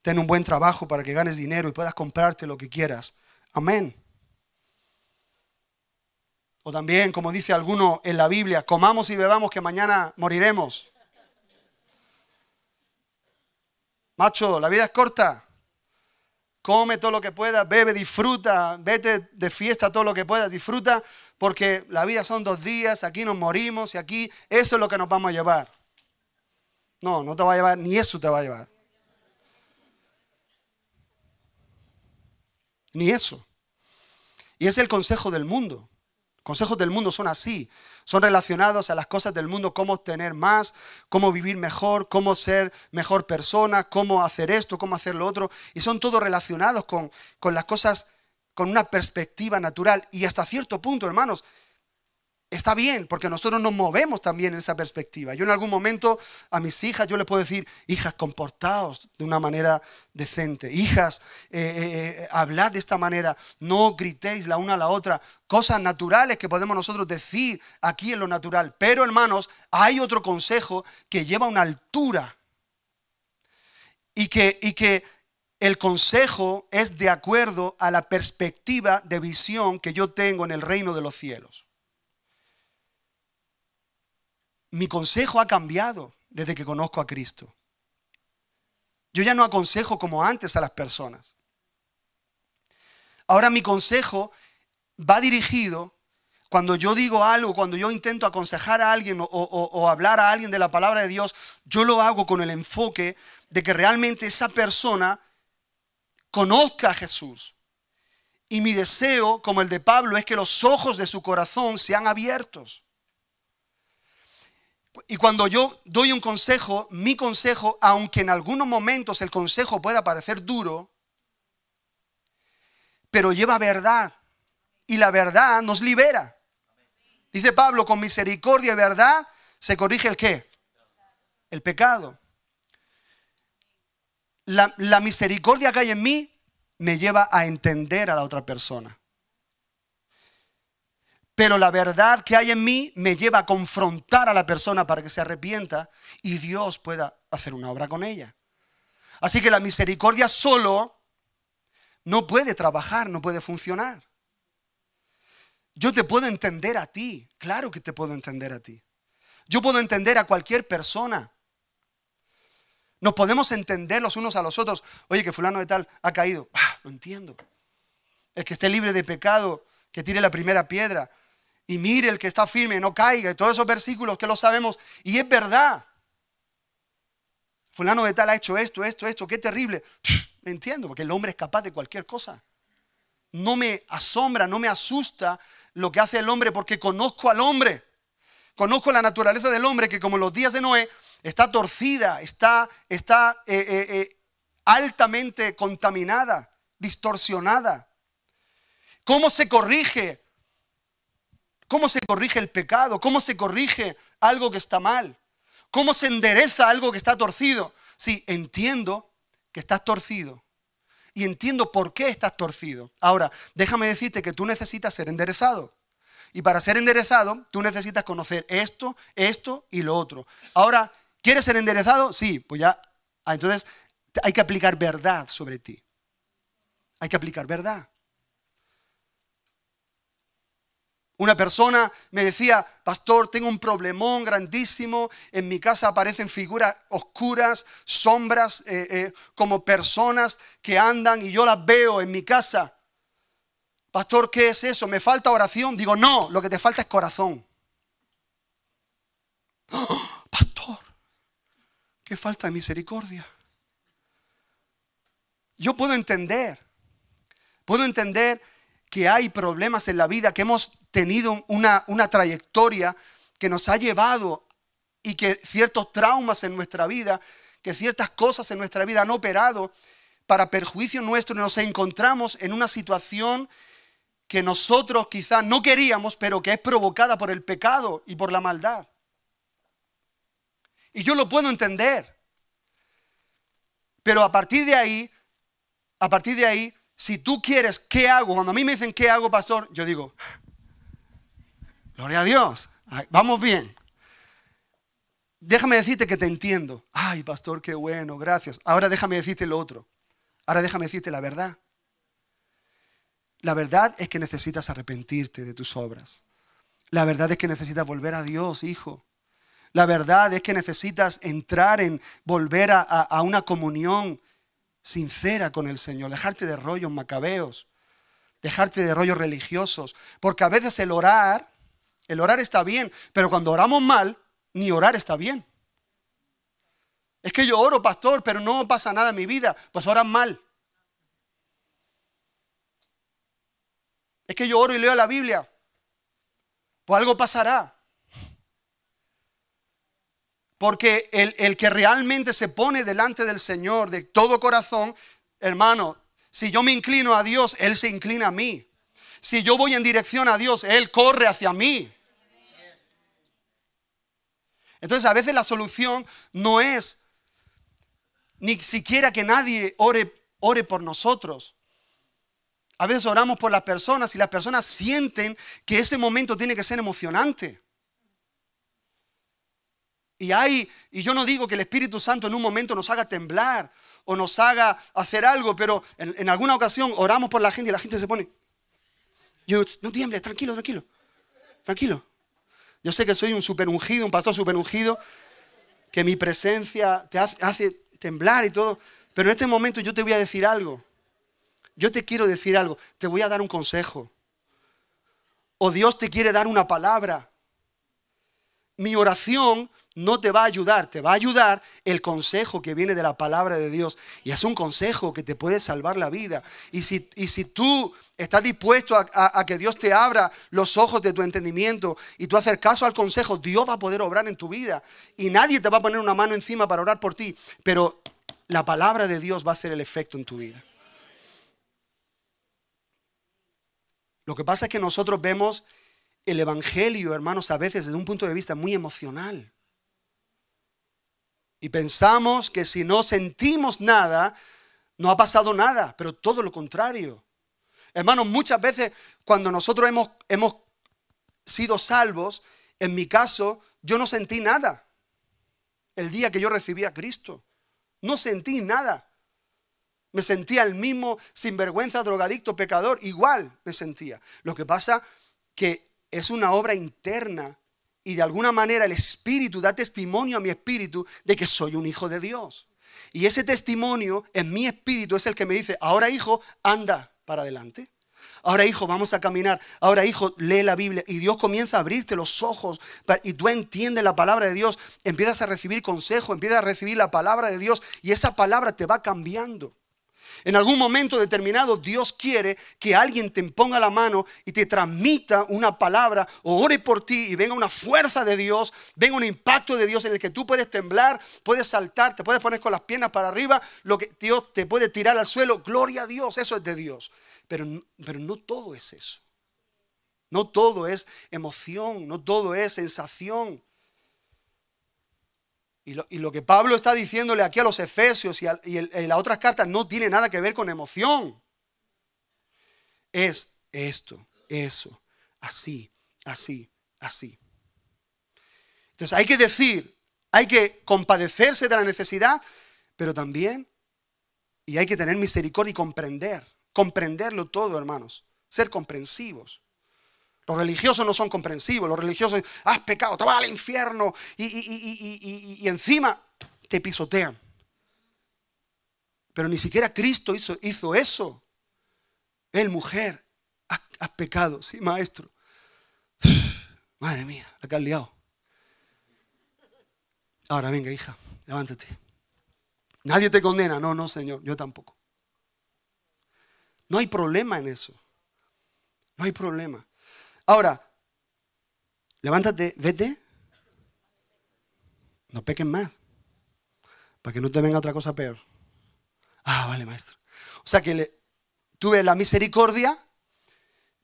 [SPEAKER 1] Ten un buen trabajo para que ganes dinero y puedas comprarte lo que quieras. Amén. O también, como dice alguno en la Biblia, comamos y bebamos que mañana moriremos. Macho, la vida es corta. Come todo lo que puedas, bebe, disfruta, vete de fiesta todo lo que puedas, disfruta porque la vida son dos días, aquí nos morimos y aquí eso es lo que nos vamos a llevar. No, no te va a llevar, ni eso te va a llevar. Ni eso. Y es el consejo del mundo. Consejos del mundo son así, son relacionados a las cosas del mundo, cómo obtener más, cómo vivir mejor, cómo ser mejor persona, cómo hacer esto, cómo hacer lo otro. Y son todos relacionados con, con las cosas con una perspectiva natural. Y hasta cierto punto, hermanos, está bien, porque nosotros nos movemos también en esa perspectiva. Yo en algún momento a mis hijas, yo les puedo decir, hijas, comportaos de una manera decente. Hijas, eh, eh, eh, hablad de esta manera, no gritéis la una a la otra. Cosas naturales que podemos nosotros decir aquí en lo natural. Pero, hermanos, hay otro consejo que lleva una altura y que, y que el consejo es de acuerdo a la perspectiva de visión que yo tengo en el reino de los cielos. Mi consejo ha cambiado desde que conozco a Cristo. Yo ya no aconsejo como antes a las personas. Ahora mi consejo va dirigido, cuando yo digo algo, cuando yo intento aconsejar a alguien o, hablar a alguien de la palabra de Dios, yo lo hago con el enfoque de que realmente esa persona conozca a Jesús. Y mi deseo, como el de Pablo, es que los ojos de su corazón sean abiertos. Y cuando yo doy un consejo, mi consejo, aunque en algunos momentos el consejo pueda parecer duro, pero lleva verdad. Y la verdad nos libera. Dice Pablo, con misericordia y verdad se corrige el qué? El pecado la, misericordia que hay en mí me lleva a entender a la otra persona. Pero la verdad que hay en mí me lleva a confrontar a la persona para que se arrepienta y Dios pueda hacer una obra con ella. Así que la misericordia solo no puede trabajar, no puede funcionar. Yo te puedo entender a ti, claro que te puedo entender a ti. Yo puedo entender a cualquier persona, nos podemos entender los unos a los otros. Oye, que fulano de tal ha caído. Ah, lo entiendo. El que esté libre de pecado, que tire la primera piedra. Y mire el que está firme, no caiga. Y todos esos versículos que lo sabemos. Y es verdad. Fulano de tal ha hecho esto, esto, esto. Qué terrible. Entiendo, porque el hombre es capaz de cualquier cosa. No me asombra, no me asusta lo que hace el hombre porque conozco al hombre. Conozco la naturaleza del hombre que como los días de Noé está torcida, está, está eh, eh, eh, altamente contaminada, distorsionada. ¿Cómo se corrige? ¿Cómo se corrige el pecado? ¿Cómo se corrige algo que está mal? ¿Cómo se endereza algo que está torcido? Sí, entiendo que estás torcido y entiendo por qué estás torcido. Ahora, déjame decirte que tú necesitas ser enderezado. Y para ser enderezado, tú necesitas conocer esto, esto y lo otro. Ahora, ¿Quieres ser enderezado? Sí, pues ya. Ah, entonces hay que aplicar verdad sobre ti. Hay que aplicar verdad. Una persona me decía, pastor, tengo un problemón grandísimo, en mi casa aparecen figuras oscuras, sombras, eh, eh, como personas que andan y yo las veo en mi casa. Pastor, ¿qué es eso? ¿Me falta oración? Digo, no, lo que te falta es corazón. ¡Oh! Qué falta de misericordia. Yo puedo entender, puedo entender que hay problemas en la vida, que hemos tenido una, trayectoria que nos ha llevado y que ciertos traumas en nuestra vida, que ciertas cosas en nuestra vida han operado para perjuicio nuestro y nos encontramos en una situación que nosotros quizás no queríamos, pero que es provocada por el pecado y por la maldad. Y yo lo puedo entender. Pero a partir de ahí, a partir de ahí, si tú quieres, ¿qué hago? Cuando a mí me dicen, ¿qué hago, pastor? Yo digo, gloria a Dios, vamos bien. Déjame decirte que te entiendo. Ay, pastor, qué bueno, gracias. Ahora déjame decirte lo otro. Ahora déjame decirte la verdad. La verdad es que necesitas arrepentirte de tus obras. La verdad es que necesitas volver a Dios, hijo. La verdad es que necesitas entrar en volver a, una comunión sincera con el Señor, dejarte de rollos macabeos, dejarte de rollos religiosos, porque a veces el orar, el orar está bien, pero cuando oramos mal, ni orar está bien. Es que yo oro, pastor, pero no pasa nada en mi vida, pues oran mal. Es que yo oro y leo la Biblia, pues algo pasará. Porque el, que realmente se pone delante del Señor de todo corazón, hermano, si yo me inclino a Dios, Él se inclina a mí. Si yo voy en dirección a Dios, Él corre hacia mí. Entonces a veces la solución no es ni siquiera que nadie ore, ore por nosotros. A veces oramos por las personas y las personas sienten que ese momento tiene que ser emocionante. Y hay, y yo no digo que el Espíritu Santo en un momento nos haga temblar o nos haga hacer algo, pero en, alguna ocasión oramos por la gente y la gente se pone, yo, no tiembles, tranquilo, tranquilo, tranquilo. Yo sé que soy un super ungido, un pastor super ungido, que mi presencia te hace temblar y todo, pero en este momento yo te voy a decir algo. Yo te quiero decir algo, te voy a dar un consejo. O Dios te quiere dar una palabra. Mi oración no te va a ayudar, te va a ayudar el consejo que viene de la palabra de Dios. Y es un consejo que te puede salvar la vida. Y si, tú estás dispuesto a, que Dios te abra los ojos de tu entendimiento y tú haces caso al consejo, Dios va a poder obrar en tu vida. Y nadie te va a poner una mano encima para orar por ti. Pero la palabra de Dios va a hacer el efecto en tu vida. Lo que pasa es que nosotros vemos el Evangelio, hermanos, a veces desde un punto de vista muy emocional. Y pensamos que si no sentimos nada, no ha pasado nada, pero todo lo contrario. Hermanos, muchas veces cuando nosotros hemos, sido salvos, en mi caso, yo no sentí nada. El día que yo recibí a Cristo, no sentí nada. Me sentía el mismo sinvergüenza, drogadicto, pecador, igual me sentía. Lo que pasa que es una obra interna y de alguna manera el Espíritu da testimonio a mi espíritu de que soy un hijo de Dios. Y ese testimonio en mi espíritu es el que me dice, ahora hijo, anda para adelante. Ahora hijo, vamos a caminar. Ahora hijo, lee la Biblia. Y Dios comienza a abrirte los ojos y tú entiendes la palabra de Dios. Empiezas a recibir consejo, empiezas a recibir la palabra de Dios y esa palabra te va cambiando. En algún momento determinado Dios quiere que alguien te ponga la mano y te transmita una palabra o ore por ti y venga una fuerza de Dios, venga un impacto de Dios en el que tú puedes temblar, puedes saltar, te puedes poner con las piernas para arriba, lo que Dios te puede tirar al suelo, gloria a Dios, eso es de Dios. Pero, pero no todo es eso. No todo es emoción, no todo es sensación. Y lo, que Pablo está diciéndole aquí a los Efesios y, las otras cartas no tiene nada que ver con emoción. Es esto, eso, así, así, así. Entonces hay que decir, hay que compadecerse de la necesidad, pero también, y hay que tener misericordia y comprender, comprenderlo todo, hermanos, ser comprensivos. Los religiosos no son comprensivos. Los religiosos, ah, has pecado, te vas al infierno y, encima te pisotean. Pero ni siquiera Cristo hizo, hizo eso. Él, mujer, has, pecado, sí, maestro. [sighs] Madre mía, acá has liado. Ahora, venga, hija, levántate. Nadie te condena. No, no, Señor, yo tampoco. No hay problema en eso. No hay problema. Ahora, levántate, vete. No peques más. Para que no te venga otra cosa peor. Ah, vale, maestro. O sea que le, tú ves la misericordia,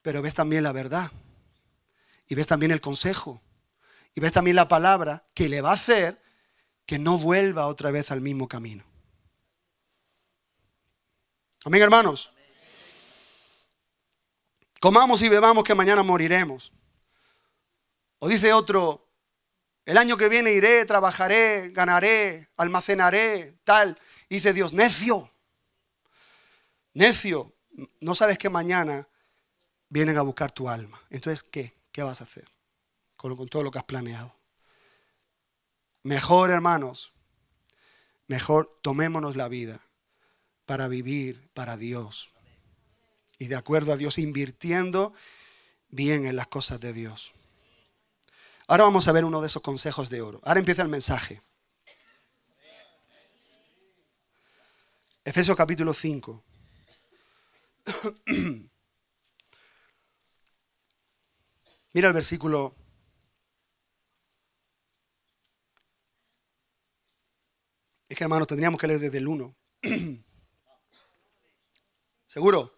[SPEAKER 1] pero ves también la verdad. Y ves también el consejo. Y ves también la palabra que le va a hacer que no vuelva otra vez al mismo camino. Amén, hermanos. Comamos y bebamos que mañana moriremos. O dice otro, el año que viene iré, trabajaré, ganaré, almacenaré, tal. Y dice Dios, necio, necio, no sabes que mañana vienen a buscar tu alma. Entonces, ¿qué? ¿Qué vas a hacer con, con todo lo que has planeado? Mejor, hermanos, mejor tomémonos la vida para vivir para Dios y de acuerdo a Dios, invirtiendo bien en las cosas de Dios. Ahora vamos a ver uno de esos consejos de oro. Ahora empieza el mensaje. Efesios capítulo 5. [clears throat] Mira el versículo Es que hermanos, tendríamos que leer desde el 1. [clears throat] ¿Seguro?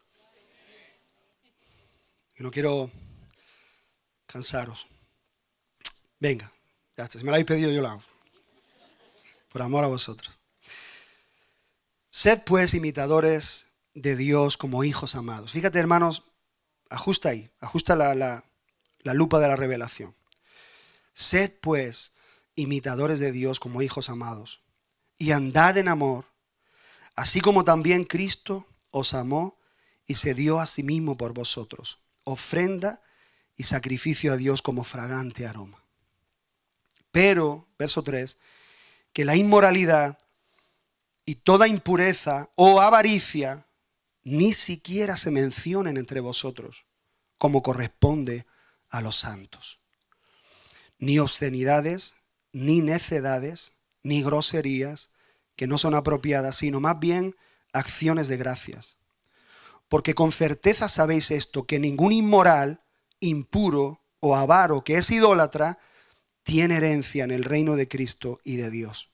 [SPEAKER 1] Yo no quiero cansaros. Venga, ya está. Si me la habéis pedido, yo la hago. Por amor a vosotros. Sed pues imitadores de Dios como hijos amados. Fíjate, hermanos, ajusta ahí, ajusta la lupa de la revelación. Sed pues imitadores de Dios como hijos amados y andad en amor, así como también Cristo os amó y se dio a sí mismo por vosotros ofrenda y sacrificio a Dios como fragante aroma. Pero, verso 3, que la inmoralidad y toda impureza o avaricia ni siquiera se mencionen entre vosotros, como corresponde a los santos. Ni obscenidades, ni necedades, ni groserías, que no son apropiadas, sino más bien acciones de gracias porque con certeza sabéis esto, que ningún inmoral, impuro o avaro que es idólatra, tiene herencia en el reino de Cristo y de Dios.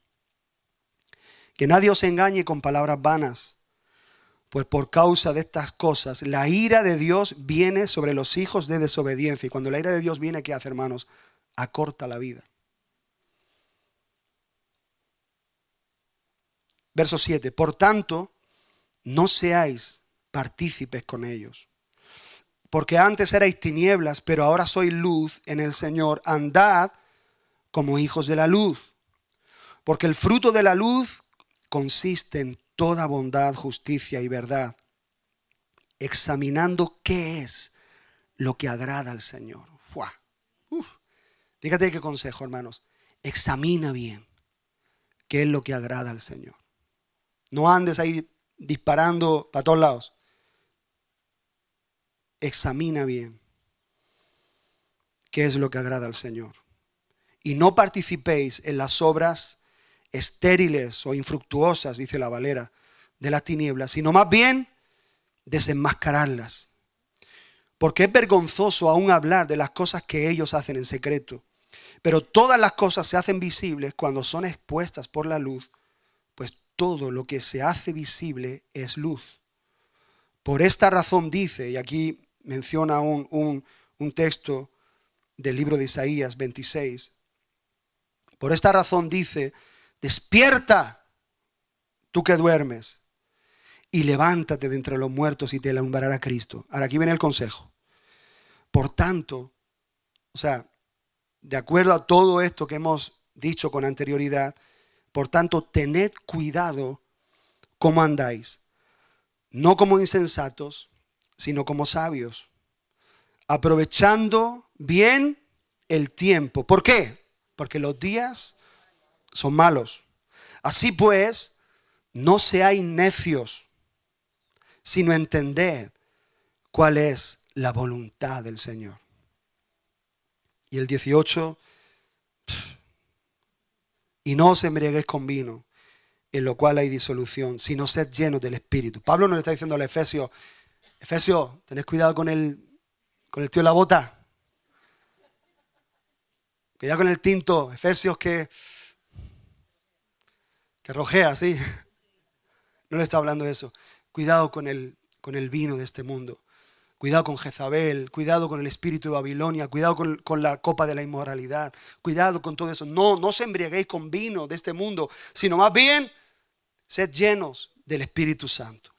[SPEAKER 1] Que nadie os engañe con palabras vanas, pues por causa de estas cosas la ira de Dios viene sobre los hijos de desobediencia. Y cuando la ira de Dios viene, ¿qué hace, hermanos? Acorta la vida. Verso 7. Por tanto, no seáis partícipes con ellos. Porque antes erais tinieblas, pero ahora sois luz en el Señor. Andad como hijos de la luz. Porque el fruto de la luz consiste en toda bondad, justicia y verdad, examinando qué es lo que agrada al Señor. Fíjate qué consejo, hermanos. Examina bien qué es lo que agrada al Señor. No andes ahí disparando para todos lados examina bien qué es lo que agrada al Señor. Y no participéis en las obras estériles o infructuosas, dice la Valera, de las tinieblas, sino más bien desenmascararlas. Porque es vergonzoso aún hablar de las cosas que ellos hacen en secreto. Pero todas las cosas se hacen visibles cuando son expuestas por la luz, pues todo lo que se hace visible es luz. Por esta razón dice, y aquí menciona un, un, texto del libro de Isaías 26. Por esta razón dice, despierta tú que duermes y levántate de entre los muertos y te alumbrará Cristo. Ahora aquí viene el consejo. Por tanto, o sea, de acuerdo a todo esto que hemos dicho con anterioridad, por tanto, tened cuidado cómo andáis, no como insensatos, sino como sabios, aprovechando bien el tiempo. ¿Por qué? Porque los días son malos. Así pues, no seáis necios, sino entended cuál es la voluntad del Señor. Y el 18, y no os embriaguéis con vino, en lo cual hay disolución, sino sed llenos del Espíritu. Pablo nos está diciendo a Efesios, Efesios, tenés cuidado con el, con el tío de la bota. Cuidado con el tinto. Efesios que, que rojea, sí. No le está hablando de eso. Cuidado con el, con el vino de este mundo. Cuidado con Jezabel, cuidado con el espíritu de Babilonia, cuidado con, con, la copa de la inmoralidad, cuidado con todo eso. No, no se embriaguéis con vino de este mundo, sino más bien sed llenos del Espíritu Santo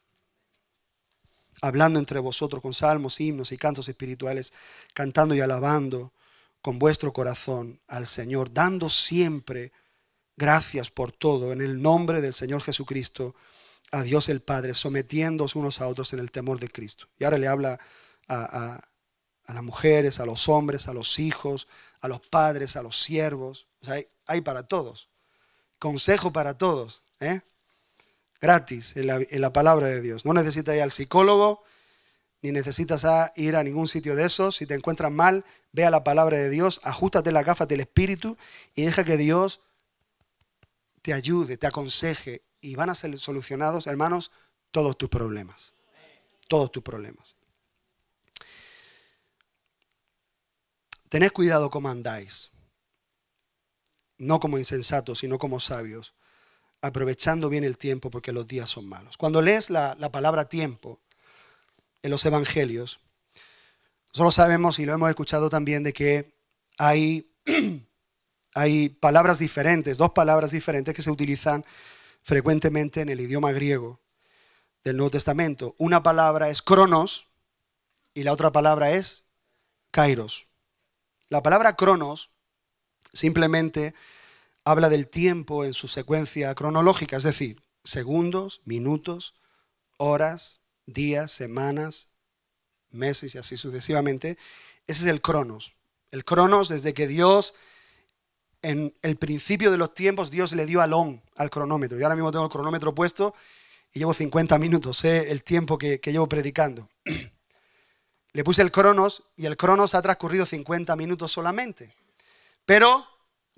[SPEAKER 1] hablando entre vosotros con salmos, himnos y cantos espirituales, cantando y alabando con vuestro corazón al Señor, dando siempre gracias por todo en el nombre del Señor Jesucristo a Dios el Padre, sometiéndose unos a otros en el temor de Cristo. Y ahora le habla a, las mujeres, a los hombres, a los hijos, a los padres, a los siervos. hay, hay, para todos. Consejo para todos. ¿eh? gratis en la, palabra de Dios. No necesitas ir al psicólogo, ni necesitas ir a ningún sitio de esos. Si te encuentras mal, ve a la palabra de Dios, ajustate la gafas del Espíritu y deja que Dios te ayude, te aconseje y van a ser solucionados, hermanos, todos tus problemas. Todos tus problemas. Tened cuidado como andáis, no como insensatos, sino como sabios, aprovechando bien el tiempo porque los días son malos. Cuando lees la, palabra tiempo en los evangelios, nosotros sabemos y lo hemos escuchado también de que hay, [clears throat] hay palabras diferentes, dos palabras diferentes que se utilizan frecuentemente en el idioma griego del Nuevo Testamento. Una palabra es cronos y la otra palabra es kairos. La palabra cronos simplemente habla del tiempo en su secuencia cronológica, es decir, segundos, minutos, horas, días, semanas, meses y así sucesivamente. Ese es el cronos. El cronos desde que Dios, en el principio de los tiempos, Dios le dio al al cronómetro. Yo ahora mismo tengo el cronómetro puesto y llevo 50 minutos, sé el tiempo que, que llevo predicando. [clears throat] Le puse el cronos y el cronos ha transcurrido 50 minutos solamente. Pero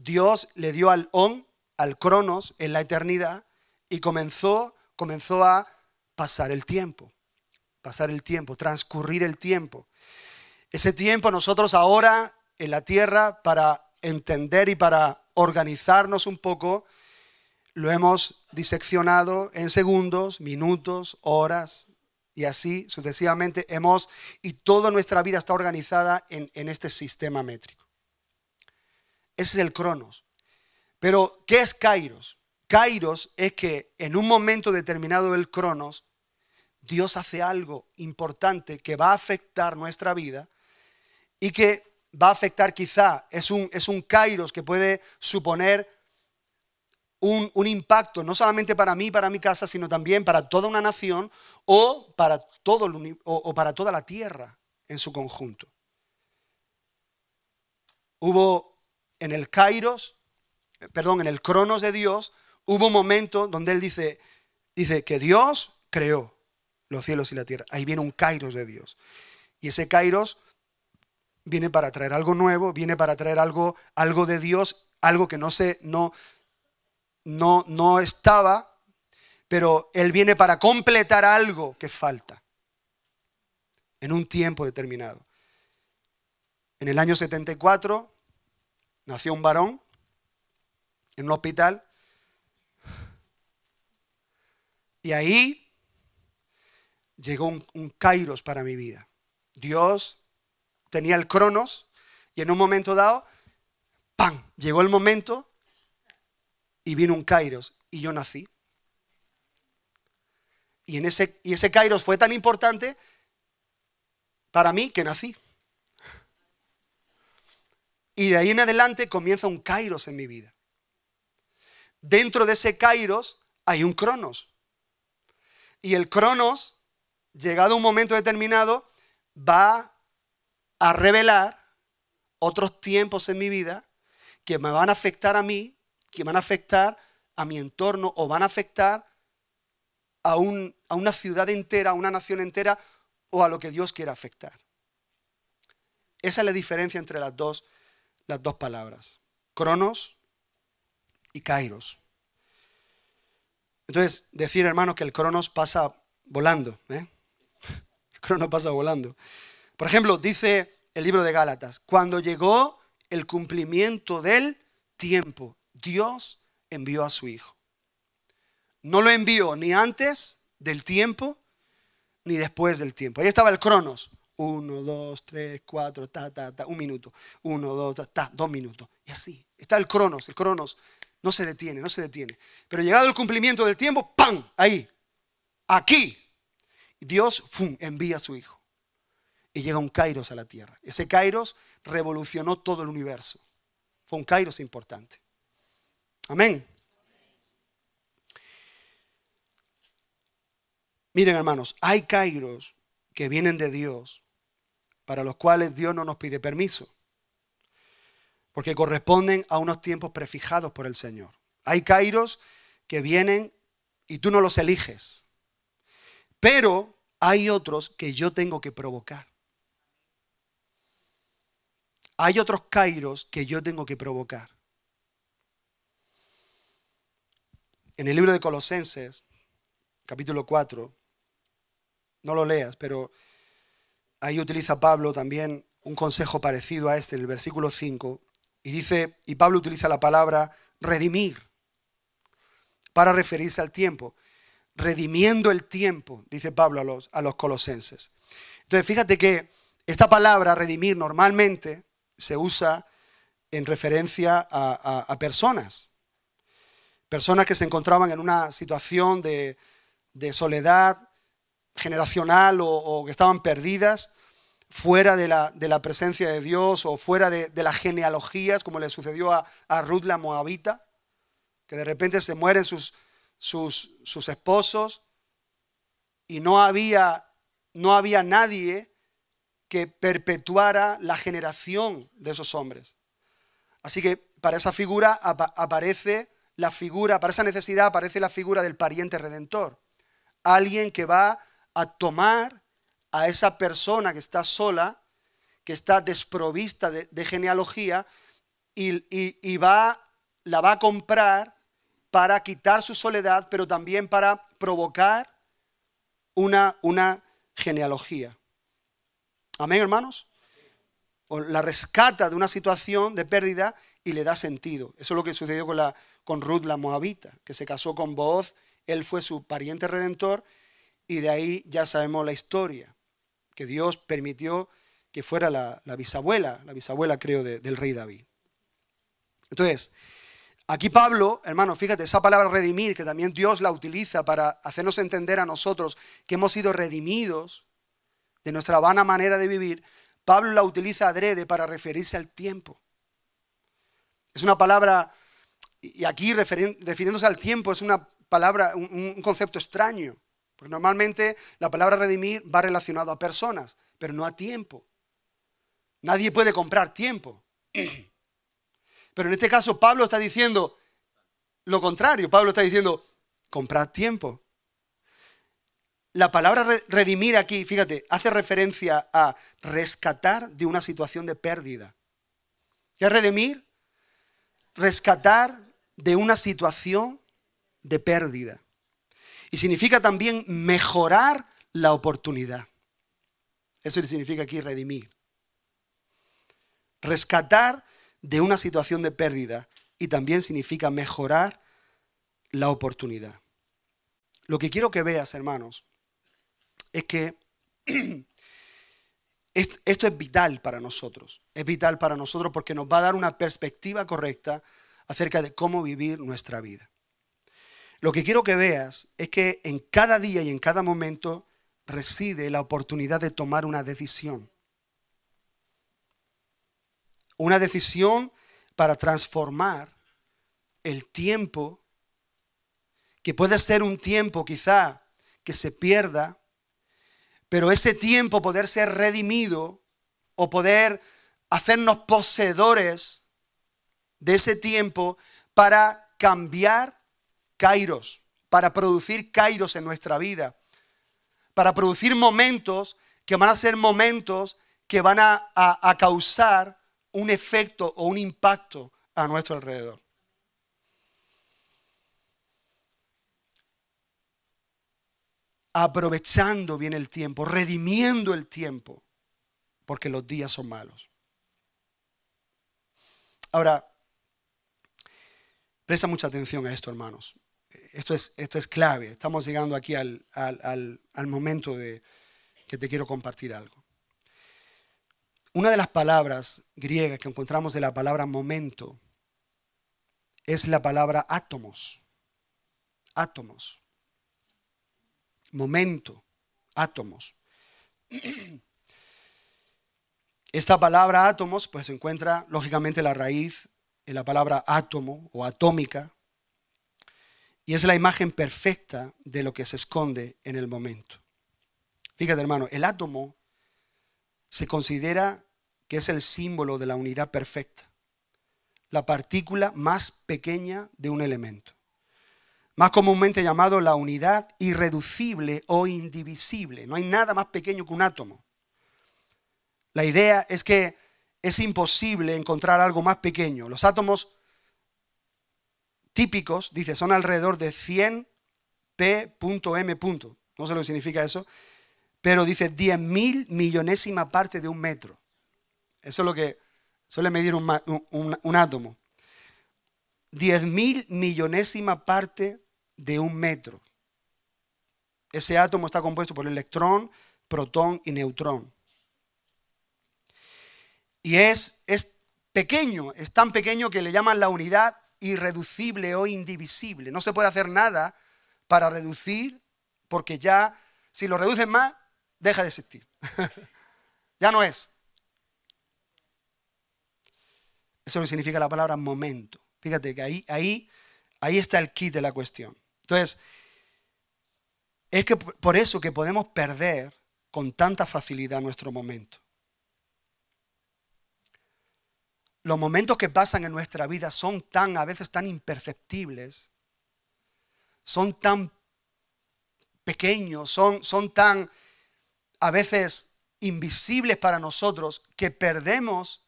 [SPEAKER 1] Dios le dio al on, al cronos, en la eternidad, y comenzó, comenzó a pasar el tiempo, pasar el tiempo, transcurrir el tiempo. Ese tiempo nosotros ahora en la tierra, para entender y para organizarnos un poco, lo hemos diseccionado en segundos, minutos, horas, y así sucesivamente hemos, y toda nuestra vida está organizada en, en este sistema métrico. Ese es el Cronos. Pero, ¿qué es Kairos? Kairos es que en un momento determinado del Cronos, Dios hace algo importante que va a afectar nuestra vida y que va a afectar quizá, es un, es un Kairos que puede suponer un, impacto, no solamente para mí, para mi casa, sino también para toda una nación o para, todo o para toda la tierra en su conjunto. Hubo en el Kairos, eh, perdón, en el Cronos de Dios, hubo un momento donde él dice, dice que Dios creó los cielos y la tierra. Ahí viene un Kairos de Dios. Y ese Kairos viene para traer algo nuevo, viene para traer algo, algo de Dios, algo que no se, no, no, no estaba, pero Él viene para completar algo que falta en un tiempo determinado. En el año 74, Nació un varón en un hospital. Y ahí llegó un, kairos para mi vida. Dios tenía el cronos y en un momento dado, ¡pam! Llegó el momento y vino un kairos y yo nací. Y, en ese, y ese kairos fue tan importante para mí que nací. Y de ahí en adelante comienza un kairos en mi vida. Dentro de ese kairos hay un cronos. Y el cronos, llegado un momento determinado, va a revelar otros tiempos en mi vida que me van a afectar a mí, que van a afectar a mi entorno o van a afectar a, a una ciudad entera, a una nación entera o a lo que Dios quiera afectar. Esa es la diferencia entre las dos las dos palabras, cronos y kairos. Entonces, decir, hermanos, que el cronos pasa volando. ¿eh? [laughs] El cronos pasa volando. Por ejemplo, dice el libro de Gálatas, cuando llegó el cumplimiento del tiempo, Dios envió a su Hijo. No lo envió ni antes del tiempo, ni después del tiempo. Ahí estaba el cronos, uno, dos, tres, cuatro, ta, ta, ta, un minuto. Uno, dos, ta, ta, dos minutos. Y así. Está el cronos, el cronos. No se detiene, no se detiene. Pero llegado el cumplimiento del tiempo, ¡pam! Ahí. Aquí. Dios envía a su Hijo. Y llega un Kairos a la tierra. Ese Kairos revolucionó todo el universo. Fue un Kairos importante. Amén. Miren, hermanos, hay Kairos que vienen de Dios para los cuales Dios no nos pide permiso, porque corresponden a unos tiempos prefijados por el Señor. Hay kairos que vienen y tú no los eliges, pero hay otros que yo tengo que provocar. Hay otros kairos que yo tengo que provocar. En el libro de Colosenses, capítulo 4, no lo leas, pero Ahí utiliza Pablo también un consejo parecido a este en el versículo 5. Y dice, y Pablo utiliza la palabra redimir para referirse al tiempo. Redimiendo el tiempo, dice Pablo a los, a los colosenses. Entonces, fíjate que esta palabra redimir normalmente se usa en referencia a, personas. Personas que se encontraban en una situación de soledad, generacional o, que estaban perdidas fuera de la, presencia de Dios o fuera de, las genealogías, como le sucedió a, a Ruth la Moabita, que de repente se mueren sus, sus, esposos y no había, no había nadie que perpetuara la generación de esos hombres. Así que para esa figura aparece la figura, para esa necesidad aparece la figura del pariente redentor, alguien que va a tomar a esa persona que está sola, que está desprovista de, genealogía, y, va, la va a comprar para quitar su soledad, pero también para provocar una, genealogía. Amén, hermanos. la rescata de una situación de pérdida y le da sentido. Eso es lo que sucedió con, la, con Ruth la Moabita, que se casó con Boaz. él fue su pariente redentor y de ahí ya sabemos la historia, que Dios permitió que fuera la, bisabuela, la bisabuela creo del rey David. Entonces, aquí Pablo, hermano, fíjate, esa palabra redimir, que también Dios la utiliza para hacernos entender a nosotros que hemos sido redimidos de nuestra vana manera de vivir, Pablo la utiliza adrede para referirse al tiempo. Es una palabra, y aquí refiriéndose al tiempo, es una palabra, un concepto extraño. Porque normalmente la palabra redimir va relacionado a personas, pero no a tiempo. Nadie puede comprar tiempo. [clears throat] Pero en este caso Pablo está diciendo lo contrario. Pablo está diciendo, comprar tiempo. La palabra redimir aquí, fíjate, hace referencia a rescatar de una situación de pérdida. ¿Qué es redimir? Rescatar de una situación de pérdida. Y significa también mejorar la oportunidad. Eso significa aquí redimir. Rescatar de una situación de pérdida y también significa mejorar la oportunidad. Lo que quiero que veas, hermanos, es que [clears throat] esto es vital para nosotros. Es vital para nosotros porque nos va a dar una perspectiva correcta acerca de cómo vivir nuestra vida. Lo que quiero que veas es que en cada día y en cada momento reside la oportunidad de tomar una decisión. Una decisión para transformar el tiempo, que puede ser un tiempo quizá que se pierda, pero ese tiempo poder ser redimido o poder hacernos poseedores de ese tiempo para cambiar kairos, para producir kairos en nuestra vida, para producir momentos que van a ser momentos que van a, a causar un efecto o un impacto a nuestro alrededor. aprovechando bien el tiempo, redimiendo el tiempo, porque los días son malos. Ahora, presta mucha atención a esto, hermanos esto es, clave. Estamos llegando aquí al, momento de que te quiero compartir algo. Una de las palabras griegas que encontramos de la palabra momento es la palabra átomos. Átomos. Momento. Átomos. [clears throat] Esta palabra átomos pues encuentra lógicamente la raíz en la palabra átomo o atómica, y es la imagen perfecta de lo que se esconde en el momento. Fíjate hermano, el átomo se considera que es el símbolo de la unidad perfecta, la partícula más pequeña de un elemento, más comúnmente llamado la unidad irreducible o indivisible. No hay nada más pequeño que un átomo. La idea es que es imposible encontrar algo más pequeño. Los átomos típicos, dice, son alrededor de 100 P.M. No sé lo que significa eso, pero dice 10.000 millonésima parte de un metro. Eso es lo que suele medir un, átomo. 10.000 millonésima parte de un metro. Ese átomo está compuesto por electrón, protón y neutrón. Y es, es pequeño, es tan pequeño que le llaman la unidad irreducible o indivisible. No se puede hacer nada para reducir, porque ya, si lo reduces más, deja de existir. [laughs] ya no es. Eso lo significa la palabra momento. Fíjate que ahí, ahí, ahí está el kit de la cuestión. Entonces, es que por eso que podemos perder con tanta facilidad nuestro momento. Los momentos que pasan en nuestra vida son tan, a veces tan imperceptibles, son tan pequeños, son, son tan, a veces, invisibles para nosotros que perdemos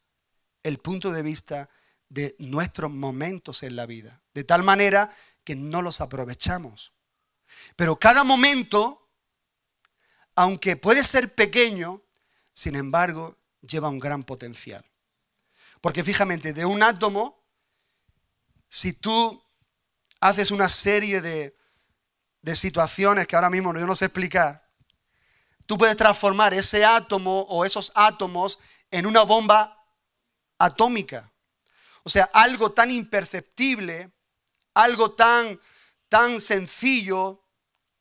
[SPEAKER 1] el punto de vista de nuestros momentos en la vida, de tal manera que no los aprovechamos. Pero cada momento, aunque puede ser pequeño, sin embargo, lleva un gran potencial. Porque fíjate, de un átomo, si tú haces una serie de, situaciones que ahora mismo yo no sé explicar, tú puedes transformar ese átomo o esos átomos en una bomba atómica. O sea, algo tan imperceptible, algo tan, tan sencillo,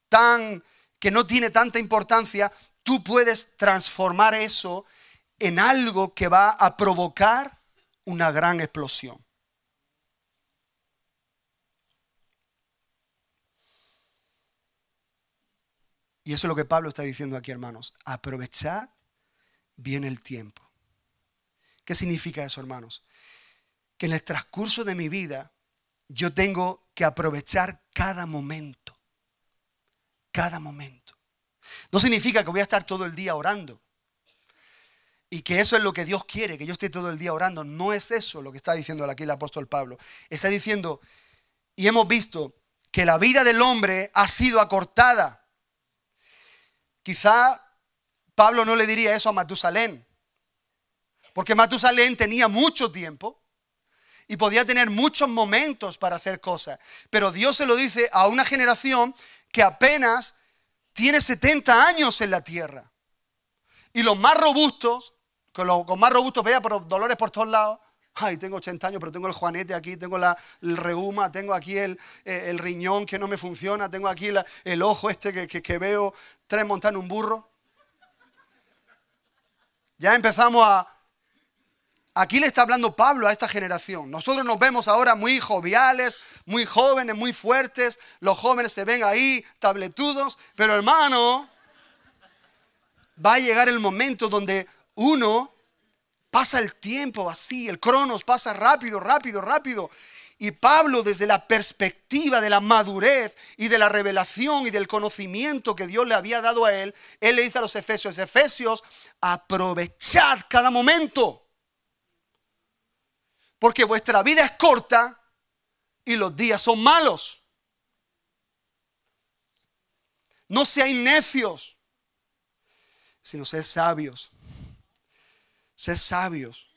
[SPEAKER 1] tan que no tiene tanta importancia, tú puedes transformar eso en algo que va a provocar una gran explosión. Y eso es lo que Pablo está diciendo aquí, hermanos. Aprovechad bien el tiempo. ¿Qué significa eso, hermanos? Que en el transcurso de mi vida yo tengo que aprovechar cada momento. Cada momento. No significa que voy a estar todo el día orando y que eso es lo que Dios quiere, que yo esté todo el día orando. No es eso lo que está diciendo aquí el apóstol Pablo. Está diciendo, y hemos visto, que la vida del hombre ha sido acortada. Quizá Pablo no le diría eso a Matusalén, porque Matusalén tenía mucho tiempo y podía tener muchos momentos para hacer cosas, pero Dios se lo dice a una generación que apenas tiene 70 años en la tierra. Y los más robustos con más robustos veía, pero dolores por todos lados. Ay, tengo 80 años, pero tengo el juanete aquí, tengo la, el reuma, tengo aquí el, eh, riñón que no me funciona, tengo aquí el ojo este que, veo tres montando un burro. Ya empezamos a... Aquí le está hablando Pablo a esta generación. Nosotros nos vemos ahora muy joviales, muy jóvenes, muy fuertes. Los jóvenes se ven ahí tabletudos, pero hermano, va a llegar el momento donde uno pasa el tiempo así, el cronos pasa rápido, rápido, rápido. Y Pablo, desde la perspectiva de la madurez y de la revelación y del conocimiento que Dios le había dado a él, él le dice a los Efesios, Efesios, aprovechad cada momento. Porque vuestra vida es corta y los días son malos. No seáis necios, sino sed sabios Sed sabios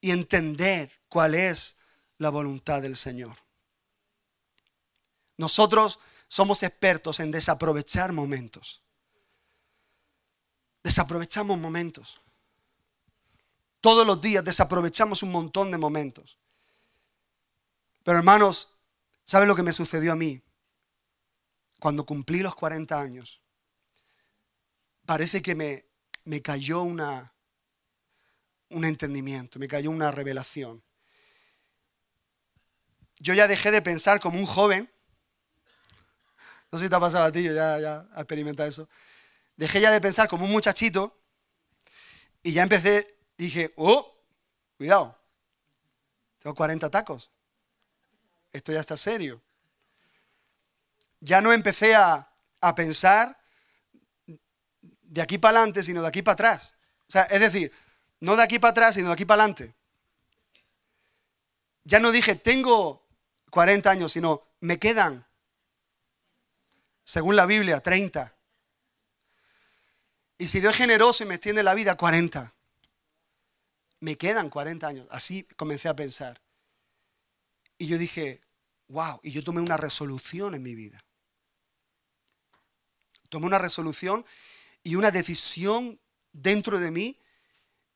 [SPEAKER 1] y entender cuál es la voluntad del Señor. Nosotros somos expertos en desaprovechar momentos. Desaprovechamos momentos. Todos los días desaprovechamos un montón de momentos. Pero hermanos, ¿saben lo que me sucedió a mí? Cuando cumplí los 40 años, parece que me, me cayó una, un entendimiento, me cayó una revelación. Yo ya dejé de pensar como un joven. No sé si te ha pasado a ti, yo ya, ya experimentado eso. Dejé ya de pensar como un muchachito y ya empecé, dije, oh, cuidado, tengo 40 tacos. Esto ya está serio. Ya no empecé a, a pensar de aquí para adelante, sino de aquí para atrás. O sea, es decir, no de aquí para atrás, sino de aquí para adelante. Ya no dije, tengo 40 años, sino me quedan, según la Biblia, 30. Y si Dios es generoso y me extiende la vida, 40. Me quedan 40 años. Así comencé a pensar. Y yo dije, wow, y yo tomé una resolución en mi vida. Tomé una resolución y una decisión dentro de mí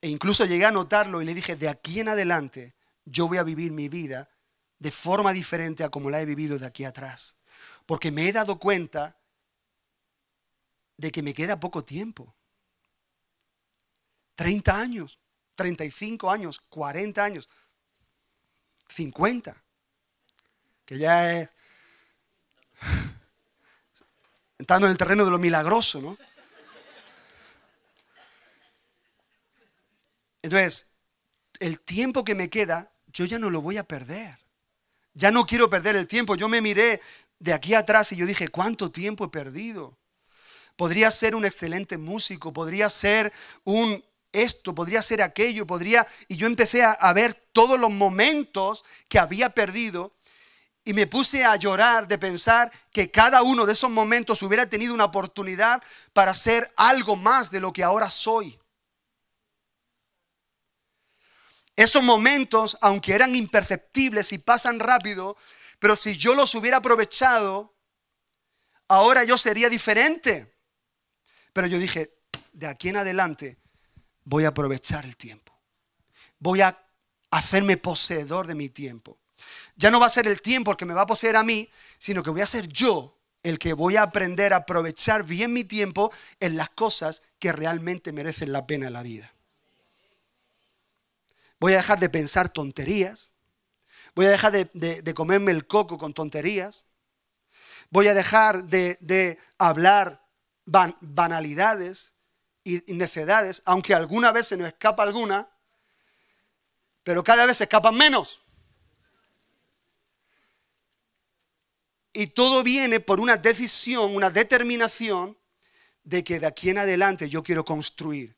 [SPEAKER 1] e incluso llegué a notarlo y le dije, de aquí en adelante yo voy a vivir mi vida de forma diferente a como la he vivido de aquí atrás. Porque me he dado cuenta de que me queda poco tiempo. 30 años, 35 años, 40 años, 50. Que ya es [laughs] entrando en el terreno de lo milagroso, ¿no? Entonces, el tiempo que me queda, yo ya no lo voy a perder. Ya no quiero perder el tiempo. Yo me miré de aquí atrás y yo dije, ¿cuánto tiempo he perdido? Podría ser un excelente músico, podría ser un esto, podría ser aquello, podría... Y yo empecé a, a ver todos los momentos que había perdido y me puse a llorar de pensar que cada uno de esos momentos hubiera tenido una oportunidad para ser algo más de lo que ahora soy. Esos momentos, aunque eran imperceptibles y pasan rápido, pero si yo los hubiera aprovechado, ahora yo sería diferente. Pero yo dije, de aquí en adelante voy a aprovechar el tiempo. Voy a hacerme poseedor de mi tiempo. Ya no va a ser el tiempo el que me va a poseer a mí, sino que voy a ser yo el que voy a aprender a aprovechar bien mi tiempo en las cosas que realmente merecen la pena en la vida. Voy a dejar de pensar tonterías. Voy a dejar de, comerme el coco con tonterías. Voy a dejar de, hablar banalidades y necedades, aunque alguna vez se nos escapa alguna, pero cada vez se escapan menos. Y todo viene por una decisión, una determinación de que de aquí en adelante yo quiero construir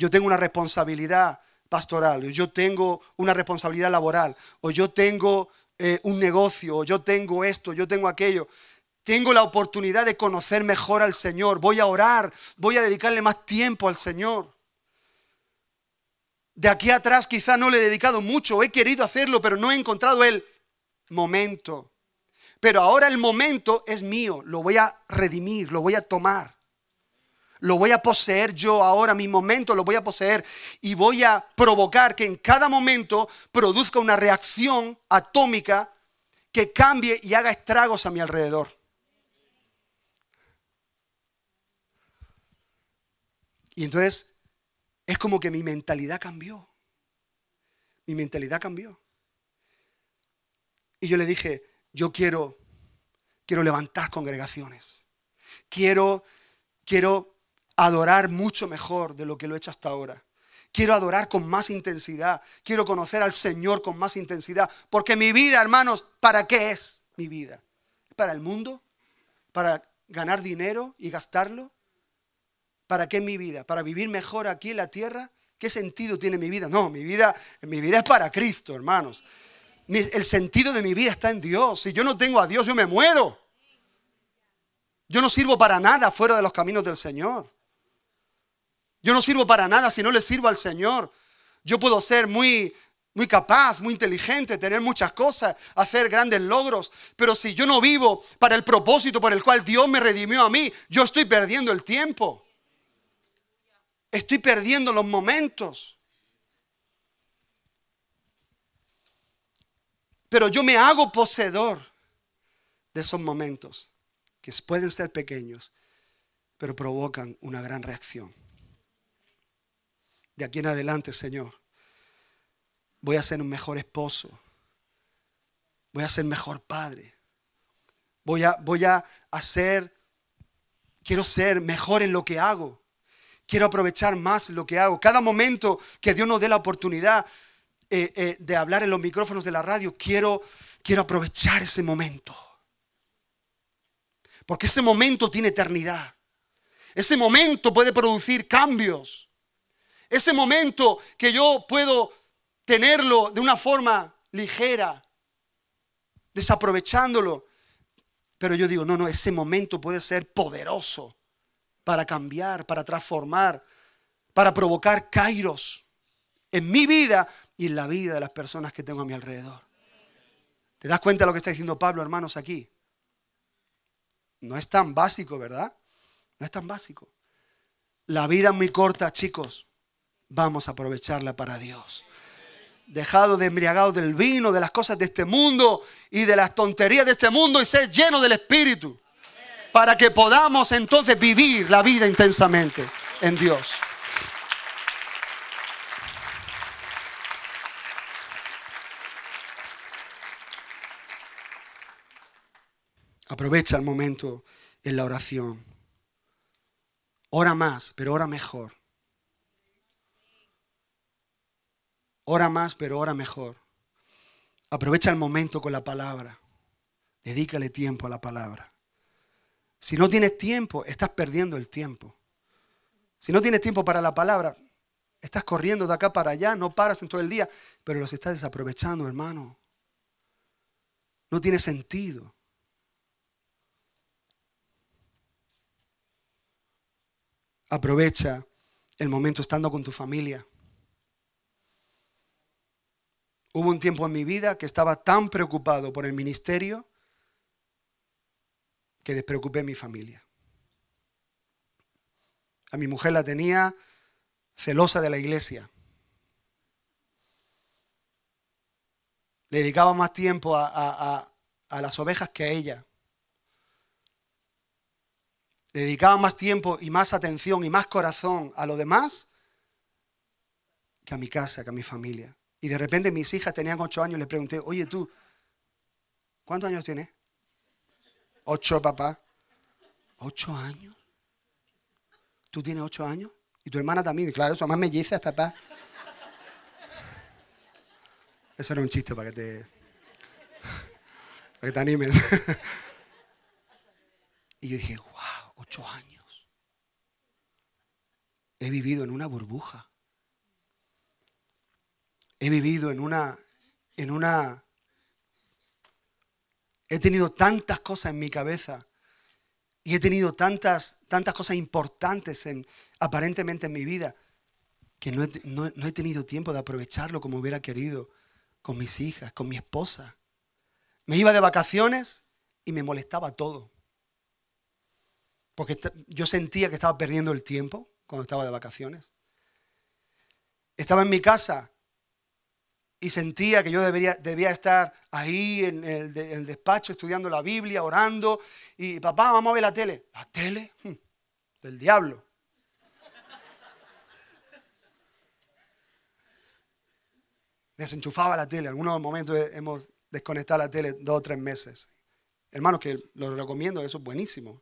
[SPEAKER 1] yo tengo una responsabilidad pastoral, yo tengo una responsabilidad laboral, o yo tengo eh, un negocio, o yo tengo esto, yo tengo aquello. Tengo la oportunidad de conocer mejor al Señor, voy a orar, voy a dedicarle más tiempo al Señor. De aquí atrás quizá no le he dedicado mucho, he querido hacerlo, pero no he encontrado el momento. Pero ahora el momento es mío, lo voy a redimir, lo voy a tomar lo voy a poseer yo ahora, mi momento lo voy a poseer y voy a provocar que en cada momento produzca una reacción atómica que cambie y haga estragos a mi alrededor. Y entonces es como que mi mentalidad cambió. Mi mentalidad cambió. Y yo le dije, yo quiero, quiero levantar congregaciones. Quiero, quiero adorar mucho mejor de lo que lo he hecho hasta ahora. Quiero adorar con más intensidad. Quiero conocer al Señor con más intensidad. Porque mi vida, hermanos, ¿para qué es mi vida? ¿Para el mundo? ¿Para ganar dinero y gastarlo? ¿Para qué es mi vida? ¿Para vivir mejor aquí en la tierra? ¿Qué sentido tiene mi vida? No, mi vida, mi vida es para Cristo, hermanos. el sentido de mi vida está en Dios. Si yo no tengo a Dios, yo me muero. Yo no sirvo para nada fuera de los caminos del Señor. Yo no sirvo para nada si no le sirvo al Señor. Yo puedo ser muy muy capaz, muy inteligente, tener muchas cosas, hacer grandes logros, pero si yo no vivo para el propósito por el cual Dios me redimió a mí, yo estoy perdiendo el tiempo. Estoy perdiendo los momentos. Pero yo me hago poseedor de esos momentos que pueden ser pequeños, pero provocan una gran reacción de aquí en adelante, Señor. Voy a ser un mejor esposo. Voy a ser mejor padre. Voy a, voy a hacer, quiero ser mejor en lo que hago. Quiero aprovechar más lo que hago. Cada momento que Dios nos dé la oportunidad eh, eh, de hablar en los micrófonos de la radio, quiero, quiero aprovechar ese momento. Porque ese momento tiene eternidad. Ese momento puede producir cambios. Ese momento que yo puedo tenerlo de una forma ligera, desaprovechándolo. Pero yo digo, no, no, ese momento puede ser poderoso para cambiar, para transformar, para provocar kairos en mi vida y en la vida de las personas que tengo a mi alrededor. ¿Te das cuenta de lo que está diciendo Pablo, hermanos, aquí? No es tan básico, ¿verdad? No es tan básico. La vida es muy corta, chicos vamos a aprovecharla para Dios. Dejado de embriagado del vino, de las cosas de este mundo y de las tonterías de este mundo y ser lleno del Espíritu. Para que podamos entonces vivir la vida intensamente en Dios. Aprovecha el momento en la oración. Ora más, pero ora mejor. Ora más, pero ora mejor. Aprovecha el momento con la palabra. Dedícale tiempo a la palabra. Si no tienes tiempo, estás perdiendo el tiempo. Si no tienes tiempo para la palabra, estás corriendo de acá para allá, no paras en todo el día, pero los estás desaprovechando, hermano. No tiene sentido. Aprovecha el momento estando con tu familia. Hubo un tiempo en mi vida que estaba tan preocupado por el ministerio que despreocupé mi familia. A mi mujer la tenía celosa de la iglesia. Le dedicaba más tiempo a, a las ovejas que a ella. Le dedicaba más tiempo y más atención y más corazón a lo demás que a mi casa, que a mi familia. Y de repente mis hijas tenían ocho años, le pregunté, oye tú, ¿cuántos años tienes? Ocho, papá. ¿Ocho años? ¿Tú tienes ocho años? Y tu hermana también, claro, su más melliza papá. Eso era un chiste para que te, para que te animes. Y yo dije, wow, ocho años. He vivido en una burbuja he vivido en una, en una, he tenido tantas cosas en mi cabeza y he tenido tantas, tantas cosas importantes en, aparentemente en mi vida que no no he tenido tiempo de aprovecharlo como hubiera querido con mis hijas, con mi esposa. Me iba de vacaciones y me molestaba todo. Porque yo sentía que estaba perdiendo el tiempo cuando estaba de vacaciones. Estaba en mi casa y sentía que yo debería, debía estar ahí en el, despacho estudiando la Biblia, orando, y papá, vamos a ver la tele. ¿La tele? Hmm, del diablo. Desenchufaba la tele, algunos momentos hemos desconectado la tele dos o tres meses. Hermanos, que lo recomiendo, eso es buenísimo.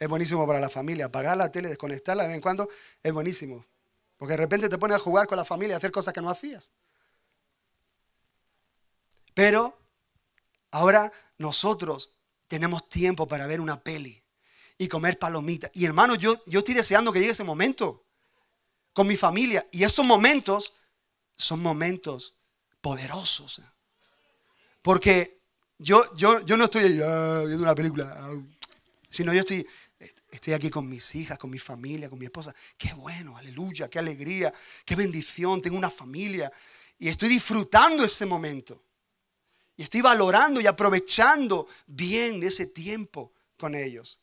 [SPEAKER 1] Es buenísimo para la familia. Apagar la tele, desconectarla de vez en cuando, es buenísimo. Porque de repente te pones a jugar con la familia, a hacer cosas que no hacías. Pero ahora nosotros tenemos tiempo para ver una peli y comer palomitas. Y hermano, yo, estoy deseando que llegue ese momento con mi familia. Y esos momentos son momentos poderosos. Porque yo, no estoy ah, viendo una película, ah, sino yo estoy, estoy aquí con mis hijas, con mi familia, con mi esposa. Qué bueno, aleluya, qué alegría, qué bendición, tengo una familia. Y estoy disfrutando ese momento. Y estoy valorando y aprovechando bien ese tiempo con ellos,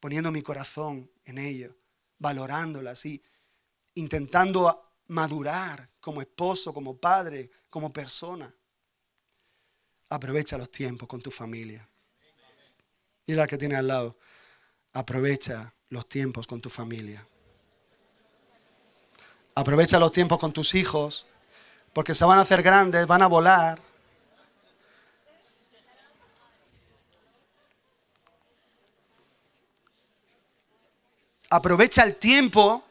[SPEAKER 1] poniendo mi corazón en ellos, Valorándolas y intentando madurar como esposo, como padre, como persona. Aprovecha los tiempos con tu familia. Y la que tiene al lado, aprovecha los tiempos con tu familia. Aprovecha los tiempos con tus hijos, porque se van a hacer grandes, van a volar, Aprovecha el tiempo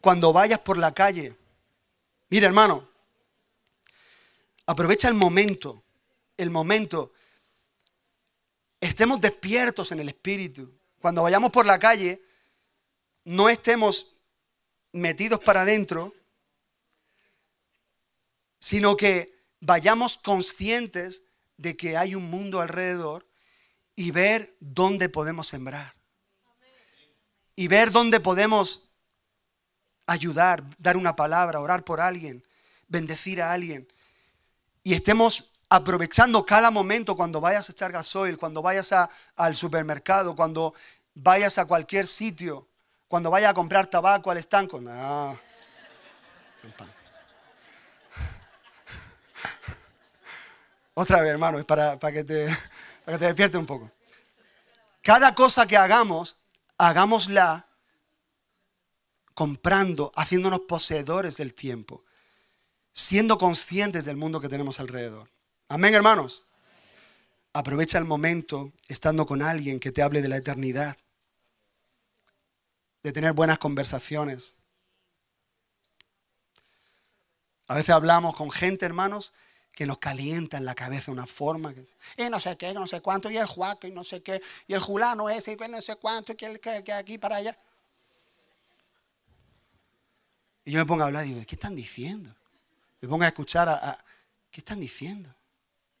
[SPEAKER 1] cuando vayas por la calle. Mira, hermano, aprovecha el momento, el momento. Estemos despiertos en el espíritu. Cuando vayamos por la calle, no estemos metidos para adentro, sino que vayamos conscientes de que hay un mundo alrededor y ver dónde podemos sembrar y ver dónde podemos ayudar, dar una palabra, orar por alguien, bendecir a alguien. Y estemos aprovechando cada momento cuando vayas a echar gasoil, cuando vayas al supermercado, cuando vayas a cualquier sitio, cuando vayas a comprar tabaco al estanco. No. [laughs] Otra vez, hermano, para, que te, para que te despierte un poco. Cada cosa que hagamos, hagámosla comprando, haciéndonos poseedores del tiempo, siendo conscientes del mundo que tenemos alrededor. Amén, hermanos. Aprovecha el momento estando con alguien que te hable de la eternidad, de tener buenas conversaciones. A veces hablamos con gente, hermanos, que nos calienta en la cabeza de una forma. Que, y eh, no sé qué, no sé cuánto, y el Juaco, y no sé qué, y el Julano ese, y no sé cuánto, y el que, aquí para allá. Y yo me pongo a hablar y digo, ¿qué están diciendo? Me pongo a escuchar a, ¿qué están diciendo?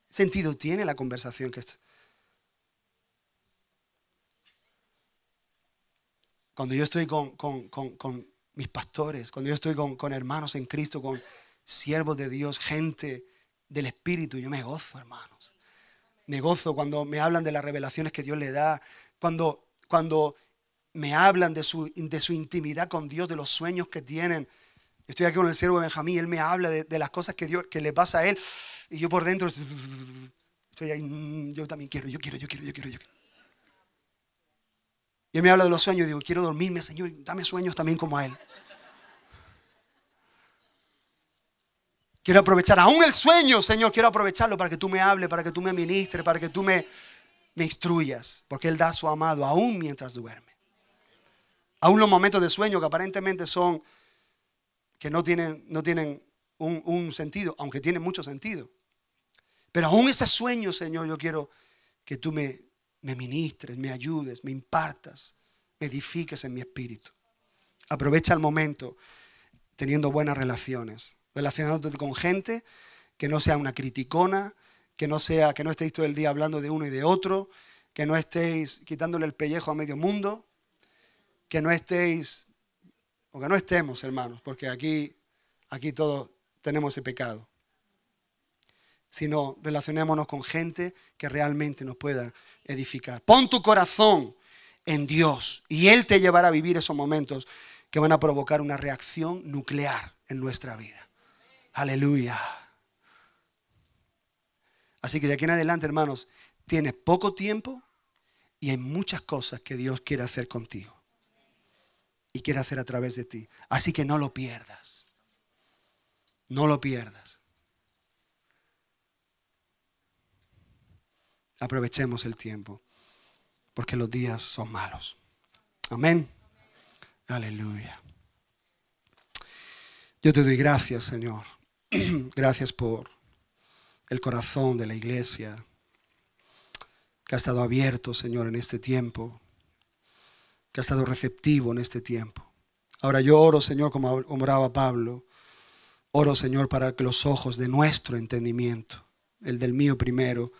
[SPEAKER 1] ¿Qué sentido tiene la conversación que está? Cuando yo estoy con, con mis pastores, cuando yo estoy con, hermanos en Cristo, con siervos de Dios, gente del Espíritu. Yo me gozo, hermanos. Me gozo cuando me hablan de las revelaciones que Dios le da, cuando, cuando me hablan de su, de su intimidad con Dios, de los sueños que tienen. estoy aquí con el siervo Benjamín, él me habla de, las cosas que, Dios, que le pasa a él y yo por dentro estoy ahí, mm, yo también quiero, yo quiero, yo quiero, yo quiero, yo quiero. Y él me habla de los sueños digo, quiero dormirme, Señor, dame sueños también como a él. Quiero aprovechar, aún el sueño, Señor, quiero aprovecharlo para que tú me hables, para que tú me ministres, para que tú me, instruyas, porque Él da a su amado aún mientras duerme. Aún los momentos de sueño que aparentemente son, que no tienen, no tienen un, sentido, aunque tienen mucho sentido. Pero aún ese sueño, Señor, yo quiero que tú me, me ministres, me ayudes, me impartas, me edifiques en mi espíritu. Aprovecha el momento teniendo buenas relaciones relacionándote con gente, que no sea una criticona, que no, sea, que no estéis todo el día hablando de uno y de otro, que no estéis quitándole el pellejo a medio mundo, que no estéis, o que no estemos, hermanos, porque aquí, aquí todos tenemos ese pecado, sino relacionémonos con gente que realmente nos pueda edificar. Pon tu corazón en Dios y Él te llevará a vivir esos momentos que van a provocar una reacción nuclear en nuestra vida. Aleluya. Así que de aquí en adelante, hermanos, tienes poco tiempo y hay muchas cosas que Dios quiere hacer contigo y quiere hacer a través de ti. Así que no lo pierdas. No lo pierdas. Aprovechemos el tiempo, porque los días son malos. Amén. Aleluya. Yo te doy gracias, Señor. [clears throat] Gracias por el corazón de la iglesia que ha estado abierto, Señor, en este tiempo, que ha estado receptivo en este tiempo. Ahora yo oro, Señor, como oraba Pablo, oro, Señor, para que los ojos de nuestro entendimiento, el del mío primero,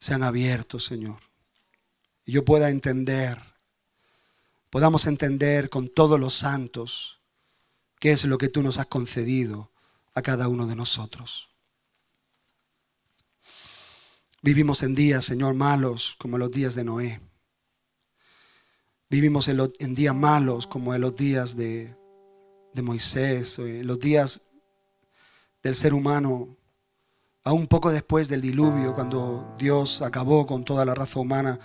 [SPEAKER 1] sean abiertos, Señor. Y yo pueda entender, podamos entender con todos los santos qué es lo que tú nos has concedido a cada uno de nosotros. Vivimos en días, Señor, malos como los días de Noé. Vivimos en, días malos como en los días de, de Moisés, en los días del ser humano, aún poco después del diluvio, cuando Dios acabó con toda la raza humana,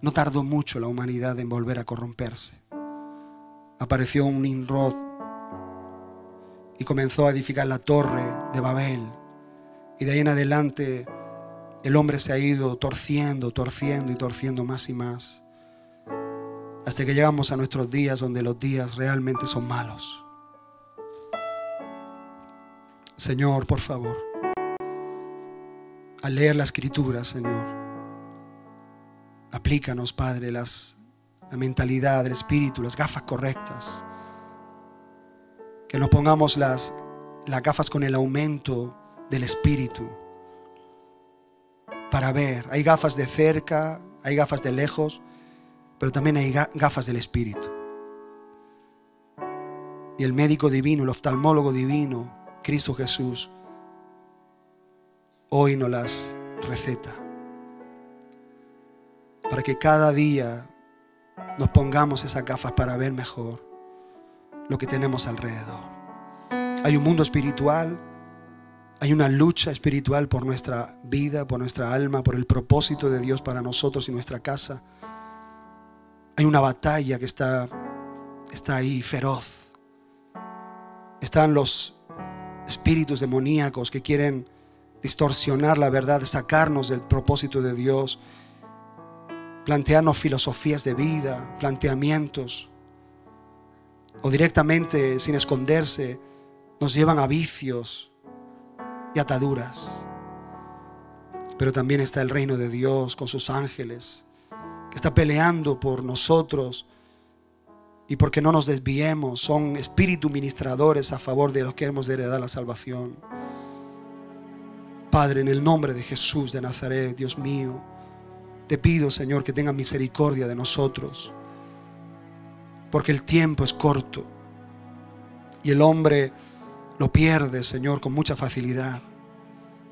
[SPEAKER 1] no tardó mucho la humanidad en volver a corromperse. Apareció un inrod y comenzó a edificar la torre de Babel. Y de ahí en adelante el hombre se ha ido torciendo, torciendo y torciendo más y más. Hasta que llegamos a nuestros días donde los días realmente son malos. Señor, por favor, al leer la escritura, Señor, aplícanos, Padre, la mentalidad, el espíritu, las gafas correctas que nos pongamos las, las gafas con el aumento del espíritu para ver. Hay gafas de cerca, hay gafas de lejos, pero también hay gafas del espíritu. Y el médico divino, el oftalmólogo divino, Cristo Jesús, hoy nos las receta. Para que cada día nos pongamos esas gafas para ver mejor lo que tenemos alrededor. Hay un mundo espiritual, hay una lucha espiritual por nuestra vida, por nuestra alma, por el propósito de Dios para nosotros y nuestra casa. Hay una batalla que está, está ahí feroz. Están los espíritus demoníacos que quieren distorsionar la verdad, sacarnos del propósito de Dios, plantearnos filosofías de vida, planteamientos o directamente sin esconderse nos llevan a vicios y ataduras. Pero también está el reino de Dios con sus ángeles, que está peleando por nosotros y porque no nos desviemos. Son espíritu ministradores a favor de los que hemos de heredar la salvación. Padre, en el nombre de Jesús de Nazaret, Dios mío, te pido, Señor, que tenga misericordia de nosotros porque el tiempo es corto y el hombre lo pierde, Señor, con mucha facilidad.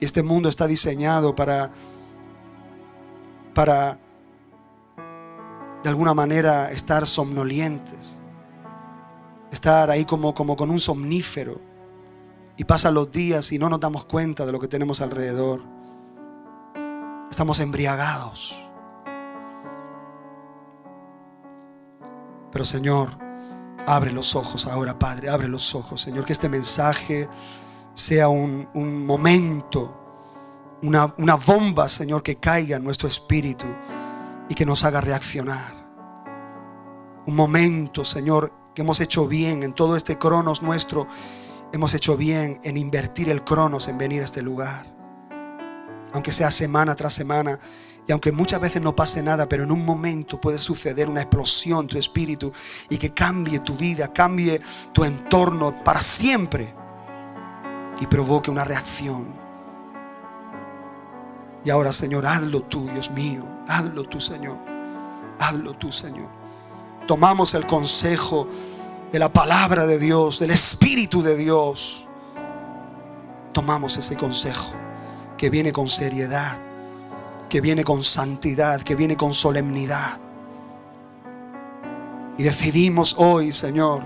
[SPEAKER 1] Y este mundo está diseñado para para de alguna manera estar somnolientes, estar ahí como, como con un somnífero y pasan los días y no nos damos cuenta de lo que tenemos alrededor. Estamos embriagados Pero Señor, abre los ojos ahora, Padre, abre los ojos, Señor, que este mensaje sea un, momento, una, una bomba, Señor, que caiga en nuestro espíritu y que nos haga reaccionar. Un momento, Señor, que hemos hecho bien en todo este cronos nuestro, hemos hecho bien en invertir el cronos en venir a este lugar. Aunque sea semana tras semana, y aunque muchas veces no pase nada, pero en un momento puede suceder una explosión en tu espíritu y que cambie tu vida, cambie tu entorno para siempre y provoque una reacción. Y ahora, Señor, hazlo tú, Dios mío, hazlo tú, Señor, hazlo tú, Señor. Tomamos el consejo de la palabra de Dios, del Espíritu de Dios. Tomamos ese consejo que viene con seriedad que viene con santidad, que viene con solemnidad. Y decidimos hoy, Señor,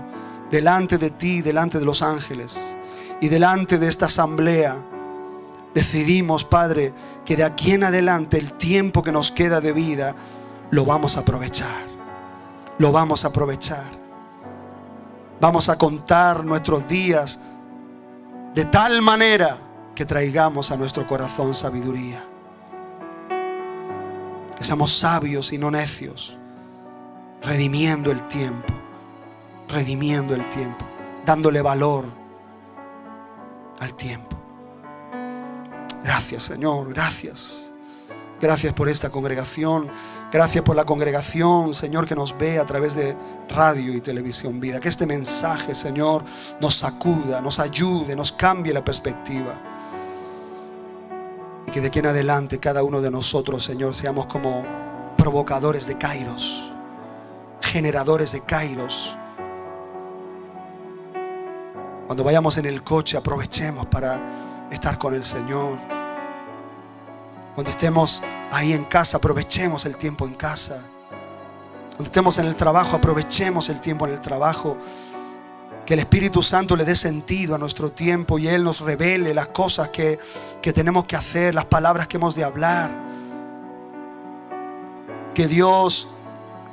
[SPEAKER 1] delante de ti, delante de los ángeles y delante de esta asamblea, decidimos, Padre, que de aquí en adelante el tiempo que nos queda de vida lo vamos a aprovechar. Lo vamos a aprovechar. Vamos a contar nuestros días de tal manera que traigamos a nuestro corazón sabiduría que seamos sabios y no necios, redimiendo el tiempo, redimiendo el tiempo, dándole valor al tiempo. Gracias Señor, gracias. Gracias por esta congregación. Gracias por la congregación, Señor, que nos ve a través de radio y televisión vida. Que este mensaje, Señor, nos sacuda, nos ayude, nos cambie la perspectiva que de aquí en adelante cada uno de nosotros, Señor, seamos como provocadores de Kairos, generadores de Kairos. Cuando vayamos en el coche, aprovechemos para estar con el Señor. Cuando estemos ahí en casa, aprovechemos el tiempo en casa. Cuando estemos en el trabajo, aprovechemos el tiempo en el trabajo. Que el Espíritu Santo le dé sentido a nuestro tiempo y Él nos revele las cosas que, que tenemos que hacer, las palabras que hemos de hablar. Que Dios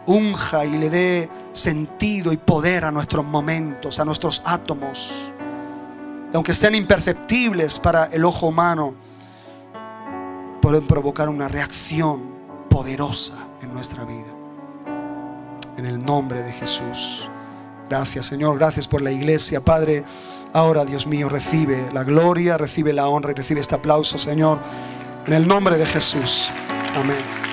[SPEAKER 1] unja y le dé sentido y poder a nuestros momentos, a nuestros átomos. Aunque sean imperceptibles para el ojo humano, pueden provocar una reacción poderosa en nuestra vida. En el nombre de Jesús. Gracias Señor, gracias por la iglesia, Padre. Ahora Dios mío, recibe la gloria, recibe la honra y recibe este aplauso Señor. En el nombre de Jesús. Amén.